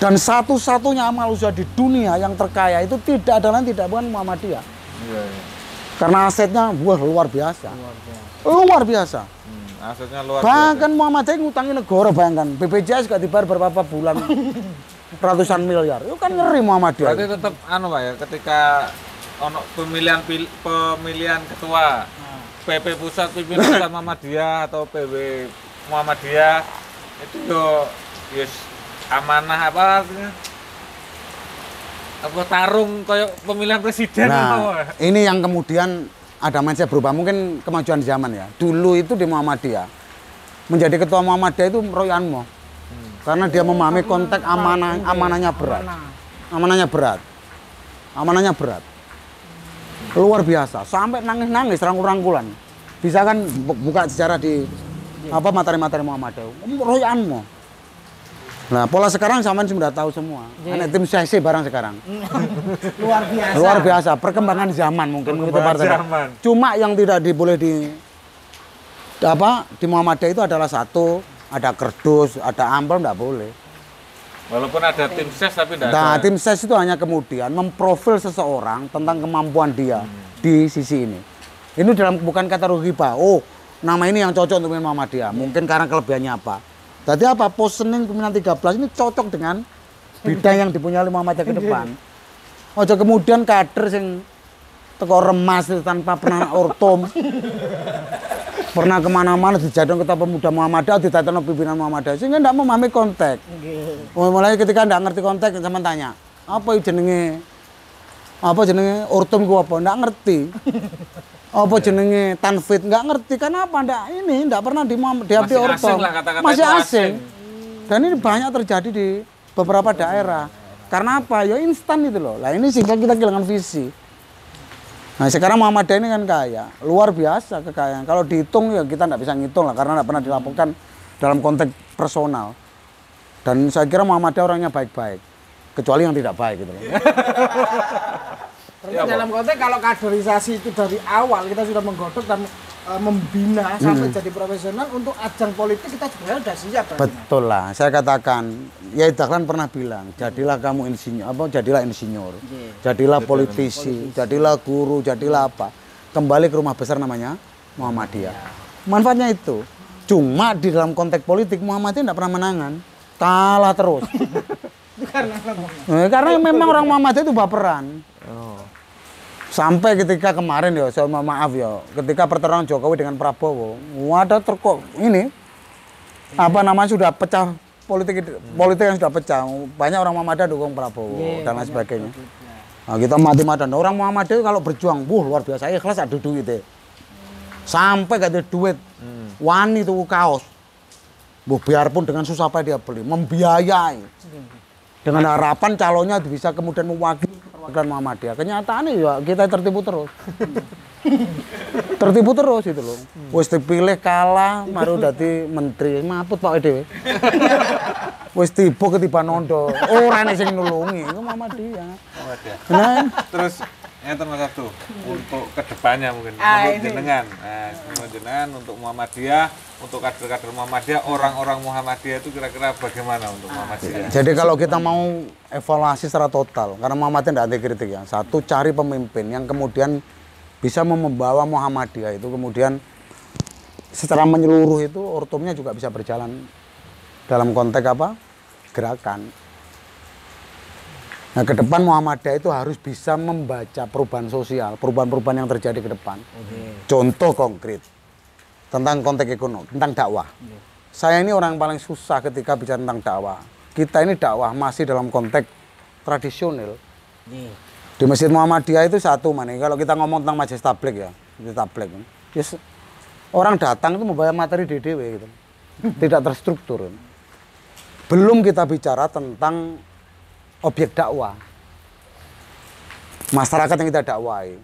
[SPEAKER 2] Dan satu-satunya amal usia di dunia yang terkaya itu tidak ada lain tidak bukan Muhammadiyah. Yeah, iya. Karena asetnya wah luar biasa. Luar biasa. Luar biasa.
[SPEAKER 3] Hmm, asetnya luar Bahkan
[SPEAKER 2] biasa. Muhammadiyah negara bayangkan. BPJS gak dibayar berapa bulan. ratusan miliar. Itu kan ngeri Muhammadiyah. Berarti
[SPEAKER 1] tetap anu Pak ya, ketika ono pemilihan pemilihan ketua PP hmm. pusat pimpinan pusat Muhammadiyah atau PW Muhammadiyah itu yo yes, amanah apa artinya? apa tarung kayak pemilihan presiden nah, apa?
[SPEAKER 2] ini yang kemudian ada mindset berubah mungkin kemajuan zaman ya dulu itu di Muhammadiyah menjadi ketua Muhammadiyah itu meroyanmu hmm. karena dia memahami konteks amanah amanahnya berat amanahnya berat amanahnya berat luar biasa sampai nangis-nangis rangkul-rangkulan bisa kan buka sejarah di iya. apa materi-materi Muhammadiyah mo. Nah, pola sekarang sama sudah tahu semua. Anak iya. tim sesi barang sekarang.
[SPEAKER 3] Luar biasa. Luar
[SPEAKER 2] biasa, perkembangan zaman mungkin perkembangan gitu Cuma yang tidak diboleh di apa di Muhammadiyah itu adalah satu, ada kerdus, ada ampel tidak boleh.
[SPEAKER 1] Walaupun ada tim ses tapi enggak nah, tim
[SPEAKER 2] ses itu hanya kemudian memprofil seseorang tentang kemampuan dia hmm. di sisi ini. Ini dalam bukan kata rugi pak. Oh, nama ini yang cocok untuk Muhammadiyah. Mungkin karena kelebihannya apa? Tadi apa positioning pimpinan 13 ini cocok dengan bidang yang dipunyai lima mata ke depan. Ojo kemudian kader yang teko remas tanpa pernah ortom. pernah kemana-mana dijadikan kita pemuda Muhammadiyah ditatakan pimpinan Muhammadiyah sehingga tidak memahami konteks mulai ketika tidak ngerti konteks sama tanya apa jenenge apa jenenge ortum gua apa tidak ngerti apa jenenge tanfit nggak ngerti kenapa ndak ini ndak pernah di orto orang asing lah, kata -kata masih asing. asing dan ini banyak terjadi di beberapa daerah karena apa ya instan itu loh lah ini sehingga kita kehilangan visi nah sekarang Muhammad ini kan kaya luar biasa kekayaan kalau dihitung ya kita ndak bisa ngitung lah karena ndak pernah dilaporkan dalam konteks personal dan saya kira Muhammad orangnya baik-baik kecuali yang tidak baik gitu loh
[SPEAKER 1] Ya, dalam konteks
[SPEAKER 2] kalau kaderisasi itu dari awal kita sudah menggodok dan e, membina hmm. sampai jadi profesional untuk ajang politik kita sebenarnya sudah siap. Betul lah, saya katakan ya Dahlan pernah bilang, jadilah hmm. kamu insinyur, apa jadilah insinyur. Yeah. Iya. Jadilah politisi, politisi, jadilah guru, jadilah apa. Kembali ke rumah besar namanya Muhammadiyah. Yeah. Manfaatnya itu. Cuma di dalam konteks politik Muhammadiyah tidak pernah menangan. Kalah terus.
[SPEAKER 3] karena,
[SPEAKER 2] eh, karena memang orang Muhammadiyah itu baperan. Oh sampai ketika kemarin ya saya maaf ya ketika pertarungan Jokowi dengan Prabowo wadah terkok ini hmm. apa iya. namanya sudah pecah politik hmm. politik yang sudah pecah banyak orang Muhammadiyah dukung Prabowo yeah, dan lain sebagainya nah, kita mati matian nah, orang Muhammadiyah kalau berjuang buh luar biasa ya kelas ada duit ya. sampai gak ada duit hmm. wani tuh kaos buh biarpun dengan susah payah dia beli membiayai iya. dengan harapan calonnya bisa kemudian mewakili Bukan Muhammadiyah. Kenyataannya ya kita tertipu terus. tertipu terus itu loh. Hmm. Wis dipilih kalah, baru dadi menteri. Maput Pak Dewe. Wis tiba ketiba nondo. Ora oh, sing
[SPEAKER 1] nulungi, Itu Muhammadiyah. Muhammadiyah. Ya. Nah, terus Enten Mas Abdu, untuk kedepannya mungkin Ay, ah, untuk jenengan, nah, untuk jenengan, untuk Muhammadiyah, untuk kader-kader Muhammadiyah, orang-orang Muhammadiyah itu kira-kira bagaimana untuk Muhammadiyah? Jadi kalau
[SPEAKER 2] kita mau evaluasi secara total, karena Muhammadiyah tidak anti kritik ya. Satu cari pemimpin yang kemudian bisa membawa Muhammadiyah itu kemudian secara menyeluruh itu ortumnya juga bisa berjalan dalam konteks apa gerakan Nah, ke depan Muhammadiyah itu harus bisa membaca perubahan sosial, perubahan-perubahan yang terjadi ke depan.
[SPEAKER 3] Okay.
[SPEAKER 2] Contoh konkret tentang konteks ekonomi, tentang dakwah. Iya. Saya ini orang paling susah ketika bicara tentang dakwah. Kita ini dakwah masih dalam konteks tradisional.
[SPEAKER 3] Iya. Di Masjid
[SPEAKER 2] Muhammadiyah itu satu mana? Kalau kita ngomong tentang majelis tablik ya, majelis tablik. Yes, ya, orang datang itu membayar materi DDW gitu. Tidak terstruktur. Belum kita bicara tentang objek dakwah. Masyarakat yang kita dakwai.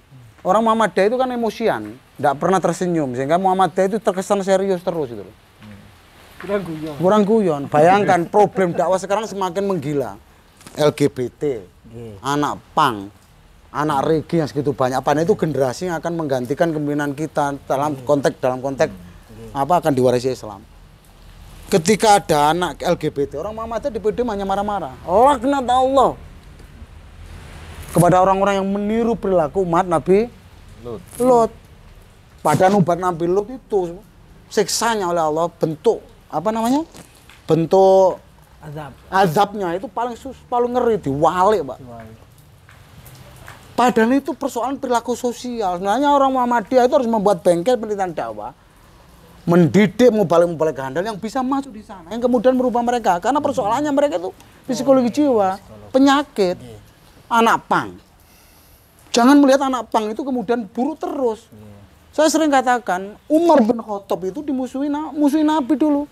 [SPEAKER 2] Orang Muhammadiyah itu kan emosian, tidak pernah tersenyum sehingga Muhammadiyah itu terkesan serius terus itu. Kurang guyon. Kurang guyon. Bayangkan problem dakwah sekarang semakin menggila. LGBT, yeah. anak pang, anak regi yang segitu banyak. Apa itu generasi yang akan menggantikan kemimpinan kita dalam konteks dalam konteks yeah. apa akan diwarisi Islam ketika ada anak LGBT orang Muhammadiyah di PD hanya marah-marah laknat Allah kepada orang-orang yang meniru perilaku umat Nabi Lut. Lut. Pada nubat Nabi Lut itu siksanya oleh Allah bentuk apa namanya? Bentuk azab. Azabnya itu paling sus, paling ngeri diwalik, Pak. Padahal itu persoalan perilaku sosial. Sebenarnya orang Muhammadiyah itu harus membuat bengkel penelitian dakwah mendidik mau mubalik-mubalik handal yang bisa masuk di sana yang kemudian merubah mereka karena persoalannya mereka itu psikologi jiwa penyakit iya. anak pang jangan melihat anak pang itu kemudian buruk terus iya. saya sering katakan Umar bin Khattab itu dimusuhi musuhi Nabi dulu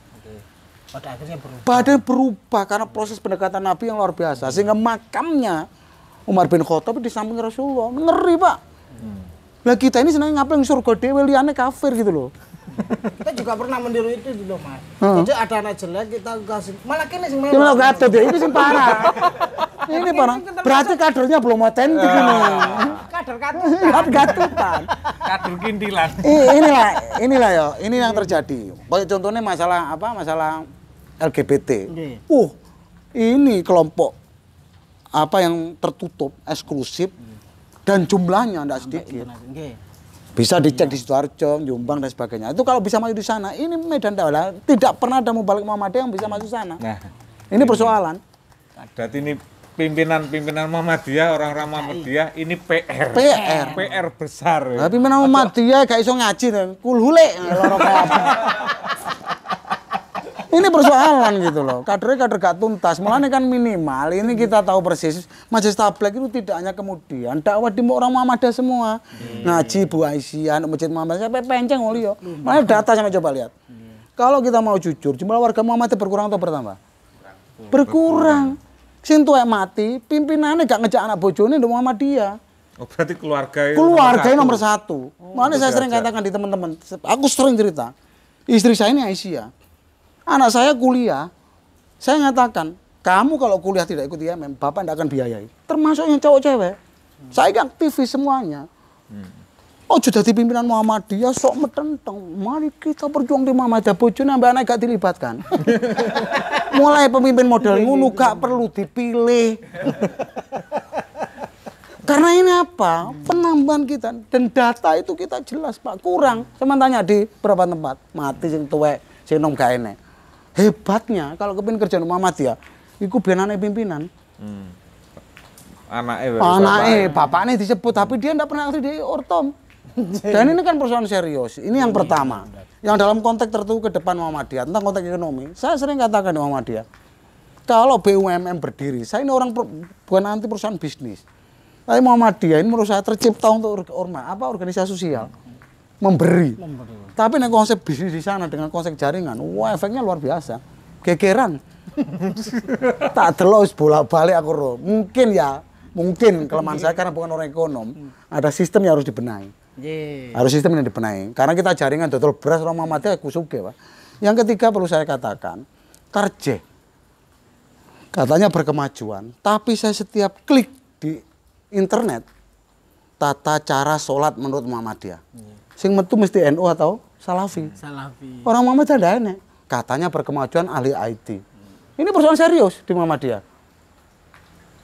[SPEAKER 3] pada akhirnya berubah.
[SPEAKER 2] Pada berubah karena proses pendekatan Nabi yang luar biasa sehingga makamnya Umar bin Khattab di samping Rasulullah. Ngeri, Pak. Hmm. Lah kita ini senang ngapain surga dewi liane kafir gitu loh kita juga pernah meniru itu dulu mas hmm. ada anak jelek kita kasih malah kini sih malah gatot ya ini sih parah ini parah berarti kadernya belum otentik ini
[SPEAKER 1] kader kader kader kader lah
[SPEAKER 2] inilah inilah ya ini yang terjadi kayak contohnya masalah apa masalah LGBT uh ini kelompok apa yang tertutup eksklusif hmm. dan jumlahnya tidak sedikit. Bisa dicek di Sidoarjo, Jombang dan sebagainya. Itu kalau bisa masuk di sana, ini Medan Dawala tidak pernah ada mubalik Muhammadiyah yang bisa masuk sana. Nah, ini, ini persoalan.
[SPEAKER 1] Ada nah, ini pimpinan-pimpinan Muhammadiyah, orang-orang Muhammadiyah nah, ini PR. PR. PR besar.
[SPEAKER 2] Ya. Nah, pimpinan Muhammadiyah gak iso ngaji, kulhule. Ini persoalan gitu loh. Kadernya kader gak tuntas. Mulanya kan minimal ini kita tahu persis Majelis Tabligh itu tidak hanya kemudian dakwah di orang Muhammadiyah semua. Hmm. Ngaji Bu Aisyah, Masjid Muhammadiyah sampai penceng oli yo. Mana data sama coba lihat. Hmm. Kalau kita mau jujur, jumlah warga Muhammadiyah berkurang atau bertambah? Berkurang. berkurang. Sing tuwek mati, pimpinannya gak ngejak anak bojone di Muhammadiyah.
[SPEAKER 1] Oh, berarti keluarga itu
[SPEAKER 2] keluarga nomor satu. Nomor satu. Oh, Makanya saya sering katakan di teman-teman, aku sering cerita, istri saya ini Aisyah. Anak saya kuliah, saya nyatakan, kamu kalau kuliah tidak ikut IMM, Bapak tidak akan biayai. Termasuk yang cowok cewek. Hmm. Saya aktivis kan semuanya. Hmm. Oh jadi pimpinan Muhammadiyah sok metenteng. Mari kita berjuang di Muhammadiyah. Bojo nambah anak gak dilibatkan. Mulai pemimpin model ngunu gak perlu dipilih. Karena ini apa? Penambahan kita dan data itu kita jelas Pak kurang. Saya tanya di berapa tempat mati yang tuwek, sing nom gak hebatnya kalau kepin kerja Muhammadiyah iku benane pimpinan
[SPEAKER 1] hmm. anaknya anaknya bapaknya,
[SPEAKER 2] disebut hmm. tapi dia tidak pernah aktif di ortom dan ini kan persoalan serius ini yang pertama yang dalam konteks tertentu ke depan Muhammadiyah tentang konteks ekonomi saya sering katakan di Muhammadiyah kalau BUMN berdiri saya ini orang bukan anti perusahaan bisnis tapi Muhammadiyah ini menurut saya tercipta untuk orma apa organisasi sosial hmm
[SPEAKER 3] memberi. memberi.
[SPEAKER 2] Tapi nih konsep bisnis di sana dengan konsep jaringan, wah efeknya luar biasa. Gegeran. tak terlalu bolak-balik aku roh. Mungkin ya, mungkin kelemahan saya karena bukan orang ekonom. Hmm. Ada sistem yang harus dibenahi. Harus sistem yang dibenahi. Karena kita jaringan total beras orang mati aku suka, Pak. Yang ketiga perlu saya katakan, kerja. Katanya berkemajuan, tapi saya setiap klik di internet tata cara sholat menurut Muhammadiyah. Yeah Sing metu mesti NU NO atau Salafi.
[SPEAKER 3] Salafi.
[SPEAKER 2] Orang Muhammadiyah ada enek. Katanya berkemajuan ahli IT. Hmm. Ini persoalan serius di Muhammadiyah.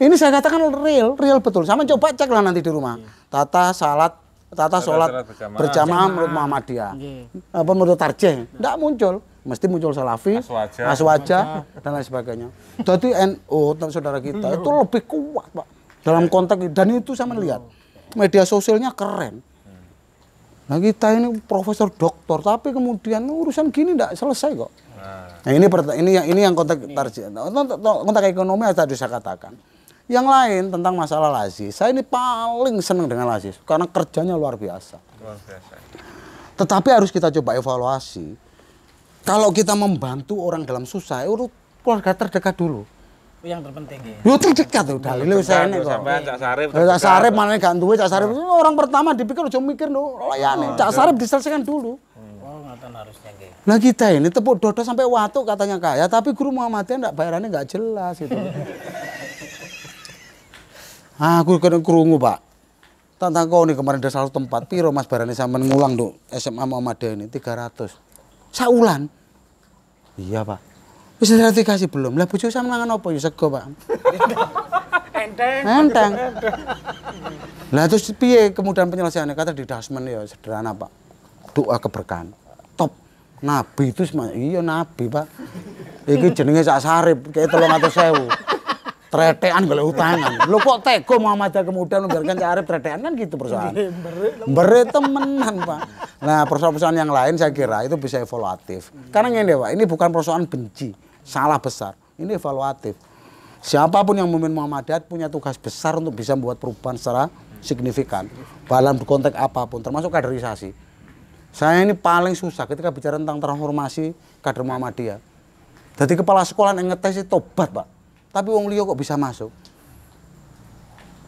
[SPEAKER 2] Ini saya katakan real, real betul. Sama coba cek lah nanti di rumah. Iya. Tata salat tata sholat berjamaah, menurut Muhammadiyah. Yeah. Apa menurut Tarjeh. Tidak muncul. Mesti muncul Salafi, Aswaja, dan lain sebagainya. Jadi NU NO, saudara kita iya. itu lebih kuat, Pak. Dalam konteks dan itu saya melihat iya. media sosialnya keren. Nah kita ini profesor doktor, tapi kemudian urusan gini tidak selesai kok. Nah, ini ini yang ini yang kontak target, nah, kontak ekonomi yang tadi saya katakan. Yang lain tentang masalah Lazis, saya ini paling senang dengan Lazis karena kerjanya luar biasa. Luar biasa. Tetapi harus kita coba evaluasi. Kalau kita membantu orang dalam susah, ya urut keluarga terdekat dulu
[SPEAKER 3] yang terpenting
[SPEAKER 1] iya. yo
[SPEAKER 2] terdekat tuh dalile wis enek kok
[SPEAKER 1] sampean Cak Sarip Cak Sarip malah gak duwe Cak Sarip
[SPEAKER 2] orang pertama dipikir ojo mikir lho layane oh, Cak iya. Sarip diselesaikan dulu hmm. oh, harusnya Nah kita ini tepuk dodo sampai watu katanya kaya, tapi guru Muhammadiyah ndak bayarannya enggak jelas itu. Ah, aku kena kerungu pak. Tantang kau nih kemarin ada satu tempat piro mas barani sama ngulang dok SMA Muhammadiyah ini 300 saulan. Iya pak. Wis dikasih belum? Lah bojo sampe mangan apa yusak sego, Pak? Enteng. Enteng. Lah terus piye kemudian penyelesaiannya kata di Dasmen ya sederhana, Pak. Doa keberkahan. Top. Nabi itu semuanya, iya nabi pak.
[SPEAKER 3] Iki jenenge sak sarip, kayak tolong atau sewu.
[SPEAKER 2] Tretean boleh utangan. Lo kok teko Muhammadiyah kemudian membiarkan Cak Arif tretean kan gitu persoalan. Iya, Beri temenan pak. Nah persoalan-persoalan yang lain saya kira itu bisa evaluatif. Karena ini pak, ini bukan persoalan benci salah besar. Ini evaluatif. Siapapun yang memimpin Muhammadiyah punya tugas besar untuk bisa membuat perubahan secara signifikan. Dalam konteks apapun, termasuk kaderisasi. Saya ini paling susah ketika bicara tentang transformasi kader Muhammadiyah. Jadi kepala sekolah yang ngetes itu tobat, Pak. Tapi wong liyo kok bisa masuk?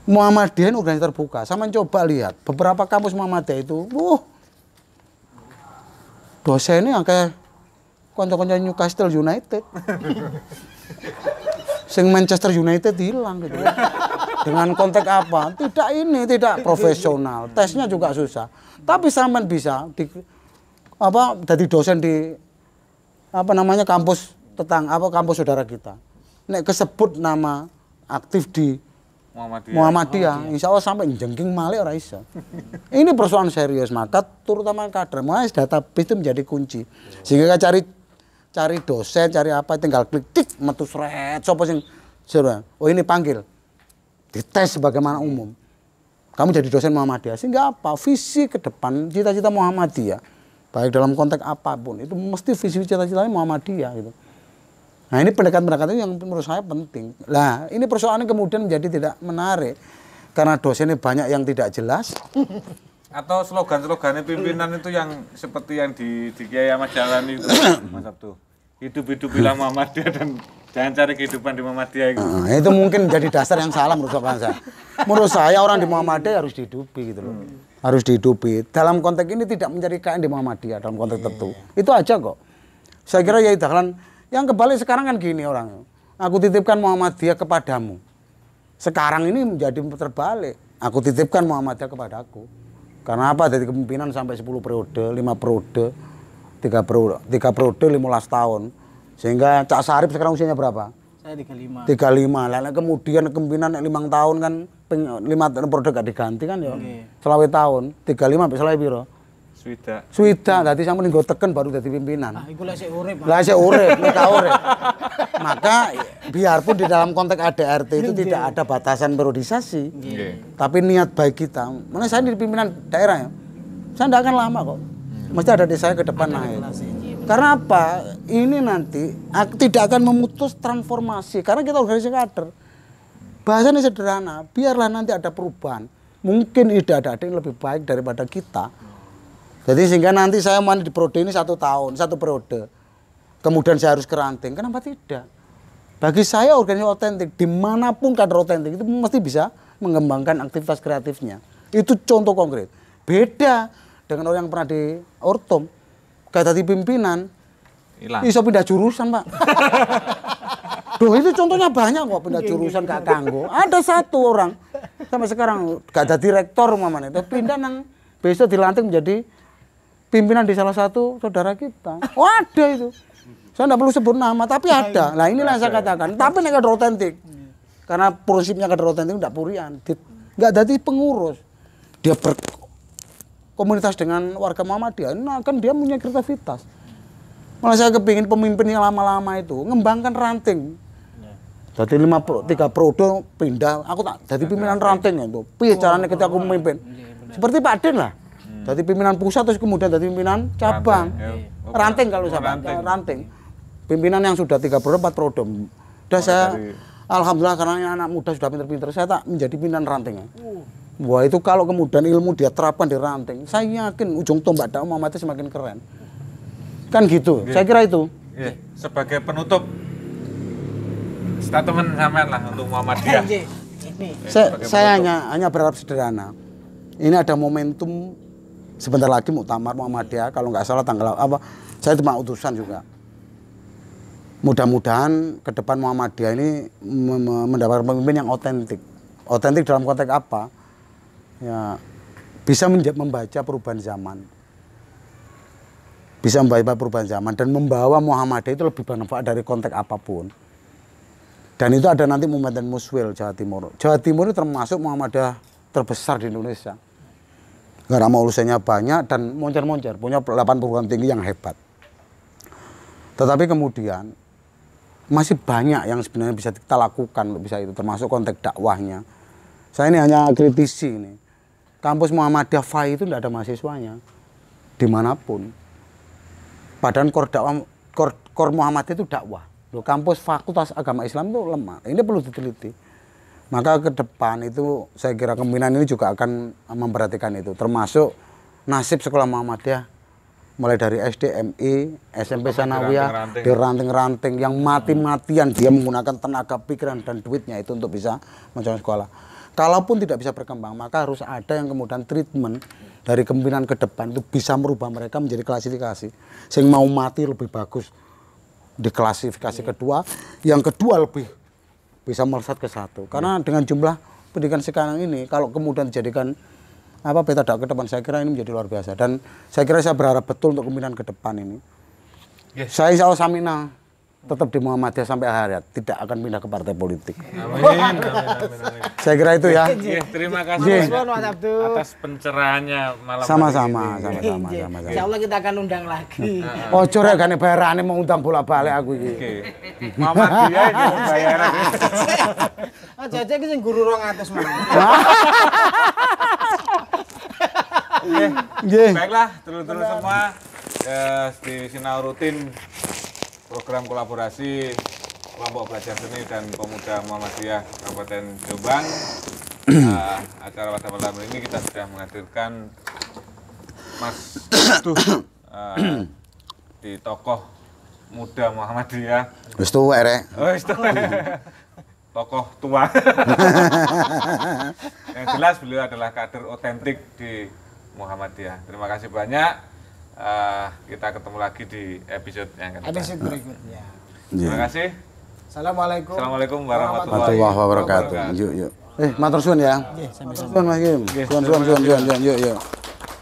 [SPEAKER 2] Muhammadiyah ini organisasi terbuka. Sama coba lihat beberapa kampus Muhammadiyah itu, wuh, dosennya kayak konco-konco Newcastle United sing Manchester United hilang gitu dengan kontak apa tidak ini tidak profesional tesnya juga susah tapi sampean bisa di apa jadi dosen di apa namanya kampus tetang apa kampus saudara kita nek kesebut nama aktif di
[SPEAKER 1] Muhammadiyah. Muhammadiyah. Muhammadiyah.
[SPEAKER 2] Insya Allah sampai jengking malik orang iso. Ini persoalan serius maka terutama kader. Makanya database itu menjadi kunci. Sehingga cari cari dosen, cari apa, tinggal klik tik metu sret sapa sing suruh. Oh ini panggil. Dites sebagaimana umum. Kamu jadi dosen Muhammadiyah sehingga apa? Visi ke depan cita-cita Muhammadiyah baik dalam konteks apapun itu mesti visi cita-citanya Muhammadiyah gitu. Nah ini pendekatan-pendekatan yang menurut saya penting. Nah ini persoalan kemudian menjadi tidak menarik karena dosennya banyak yang tidak jelas
[SPEAKER 1] atau slogan-slogannya pimpinan itu yang seperti yang di di Kiai Ahmad Jalan itu Mas Abdul hidup-hidup bilang Muhammadiyah dan jangan cari kehidupan di Muhammadiyah itu. uh, itu mungkin
[SPEAKER 2] jadi dasar yang salah menurut saya. Menurut saya orang di Muhammadiyah harus dihidupi gitu loh. Hmm. Harus dihidupi. Dalam konteks ini tidak mencari kain di Muhammadiyah dalam konteks yeah. tertentu. Iya. Itu aja kok. Saya kira ya kan yang kebalik sekarang kan gini orang. Aku titipkan Muhammadiyah kepadamu. Sekarang ini menjadi terbalik. Aku titipkan Muhammadiyah kepadaku. Karena apa? Jadi kepemimpinan sampai 10 periode, 5 periode, 3 periode, 3 periode 15 tahun. Sehingga Cak Sarip sekarang usianya berapa? Saya 35. 35. Lalu kemudian kepemimpinan 5 tahun kan 5 periode gak diganti kan ya. Okay. Selawe tahun, 35 sampai selawe piro? Swida. Swida, tadi sampeyan nggo teken baru jadi pimpinan. Ah, saya lek saya urip. Lah saya urip, lek urip. Maka biarpun di dalam konteks ADRT itu tidak ada batasan periodisasi, okay. tapi niat baik kita. Mana saya di pimpinan daerah ya, saya tidak akan lama kok. Hmm. Mesti ada di saya ke depan ada naik. Karena apa? Ini nanti tidak akan memutus transformasi. Karena kita organisasi kader. Bahasanya sederhana, biarlah nanti ada perubahan. Mungkin ide ada ada yang lebih baik daripada kita. Jadi sehingga nanti saya mandi di periode ini satu tahun, satu periode. Kemudian saya harus keranting. Kenapa tidak? Bagi saya organisasi otentik dimanapun kader otentik itu mesti bisa mengembangkan aktivitas kreatifnya. Itu contoh konkret. Beda dengan orang yang pernah di ortom, gak di pimpinan, bisa pindah jurusan pak. Duh itu contohnya banyak kok pindah iya, iya. jurusan gak kanggo. Ada satu orang sampai sekarang gak ada direktor mamanya, tapi pindah nang besok dilantik menjadi pimpinan di salah satu saudara kita. Waduh oh, itu. Saya tidak perlu sebut nama, tapi ada. Nah inilah saya katakan. Tapi ini kader otentik. Hmm. Karena prinsipnya kader otentik tidak purian. Nggak jadi pengurus. Dia berkomunitas dengan warga Muhammadiyah. Nah kan dia punya kreativitas. Malah saya kepingin pemimpin yang lama-lama itu mengembangkan ranting. Ya. Jadi lima pro, tiga produk pindah, aku tak jadi pimpinan ranting itu. Pih oh, caranya ketika aku oh, oh. memimpin? Iya, iya, Seperti Pak Din lah. Hmm. Jadi pimpinan pusat terus kemudian jadi pimpinan cabang. Ranting, kalau saya ranting. ranting pimpinan yang sudah tiga periode empat periode udah oh, saya dari... alhamdulillah karena anak muda sudah pinter-pinter saya tak menjadi pimpinan ranting uh. Wah itu kalau kemudian ilmu dia terapkan di ranting, saya yakin ujung tombak dakwah Muhammadiyah semakin keren. Kan gitu, yeah. saya kira itu.
[SPEAKER 1] Yeah. Sebagai penutup, statement sampean lah untuk Muhammadiyah. Yeah. saya, saya
[SPEAKER 2] hanya, hanya berharap sederhana. Ini ada momentum sebentar lagi Muktamar Muhammadiyah, kalau nggak salah tanggal apa, saya cuma utusan juga mudah-mudahan ke depan Muhammadiyah ini mendapat pemimpin yang otentik. Otentik dalam konteks apa? Ya, bisa membaca perubahan zaman. Bisa membaca perubahan zaman dan membawa Muhammadiyah itu lebih bermanfaat dari konteks apapun. Dan itu ada nanti Muhammad Muswil Jawa Timur. Jawa Timur itu termasuk Muhammadiyah terbesar di Indonesia. Karena maulusannya banyak dan moncer-moncer, punya 8 perguruan tinggi yang hebat. Tetapi kemudian masih banyak yang sebenarnya bisa kita lakukan untuk bisa itu termasuk konteks dakwahnya saya ini hanya kritisi ini kampus Muhammadiyah FAI itu tidak ada mahasiswanya dimanapun badan kor dakwah kor, kor Muhammadiyah itu dakwah Loh, kampus fakultas agama Islam itu lemah ini perlu diteliti maka ke depan itu saya kira kemungkinan ini juga akan memperhatikan itu termasuk nasib sekolah Muhammadiyah mulai dari SD, MI, SMP Sanawiyah, di ranting-ranting yang mati-matian dia menggunakan tenaga pikiran dan duitnya itu untuk bisa menjalankan sekolah. Kalaupun tidak bisa berkembang, maka harus ada yang kemudian treatment dari kemimpinan ke depan itu bisa merubah mereka menjadi klasifikasi. Sehingga mau mati lebih bagus di klasifikasi hmm. kedua, yang kedua lebih bisa melesat ke satu. Karena hmm. dengan jumlah pendidikan sekarang ini, kalau kemudian dijadikan apa peta dak ke depan saya kira ini menjadi luar biasa dan saya kira saya berharap betul untuk kemudian ke depan ini yes. saya insya Allah samina tetap di Muhammadiyah sampai akhirat tidak akan pindah ke partai politik. Amin. amin, amin, amin. Saya kira itu ya. Ye,
[SPEAKER 1] terima kasih Ye. atas pencerahannya
[SPEAKER 3] malam sama-sama,
[SPEAKER 2] sama-sama, sama-sama. Insya
[SPEAKER 1] Allah kita akan undang lagi.
[SPEAKER 2] Oh, ya gane bayarannya mau undang bolak-balik aku ini. Muhammadiyah iki bayaran. Aja aja kita guru
[SPEAKER 1] guru atas mana. Oke, iya. iya. Baiklah, terus-terus semua yes, di sinal rutin program kolaborasi kelompok belajar seni dan pemuda Muhammadiyah Kabupaten Jombang. uh, acara pada malam ini kita sudah menghadirkan Mas
[SPEAKER 3] Duh ah, uh,
[SPEAKER 1] di tokoh muda Muhammadiyah. Wis tuwek tokoh tua. yang jelas beliau adalah kader otentik di Muhammadiyah. Terima kasih banyak. Uh, kita ketemu lagi di episode yang kedua. Episode berikutnya. Iya. Terima kasih. Assalamualaikum. Assalamualaikum warahmatullahi, wabarakatuh.
[SPEAKER 2] Yuk yuk. Eh, matur suwun ya. Nggih, iya, sami-sami. Suwun Mas Kim. Suwun suwun suwun suwun yuk yuk.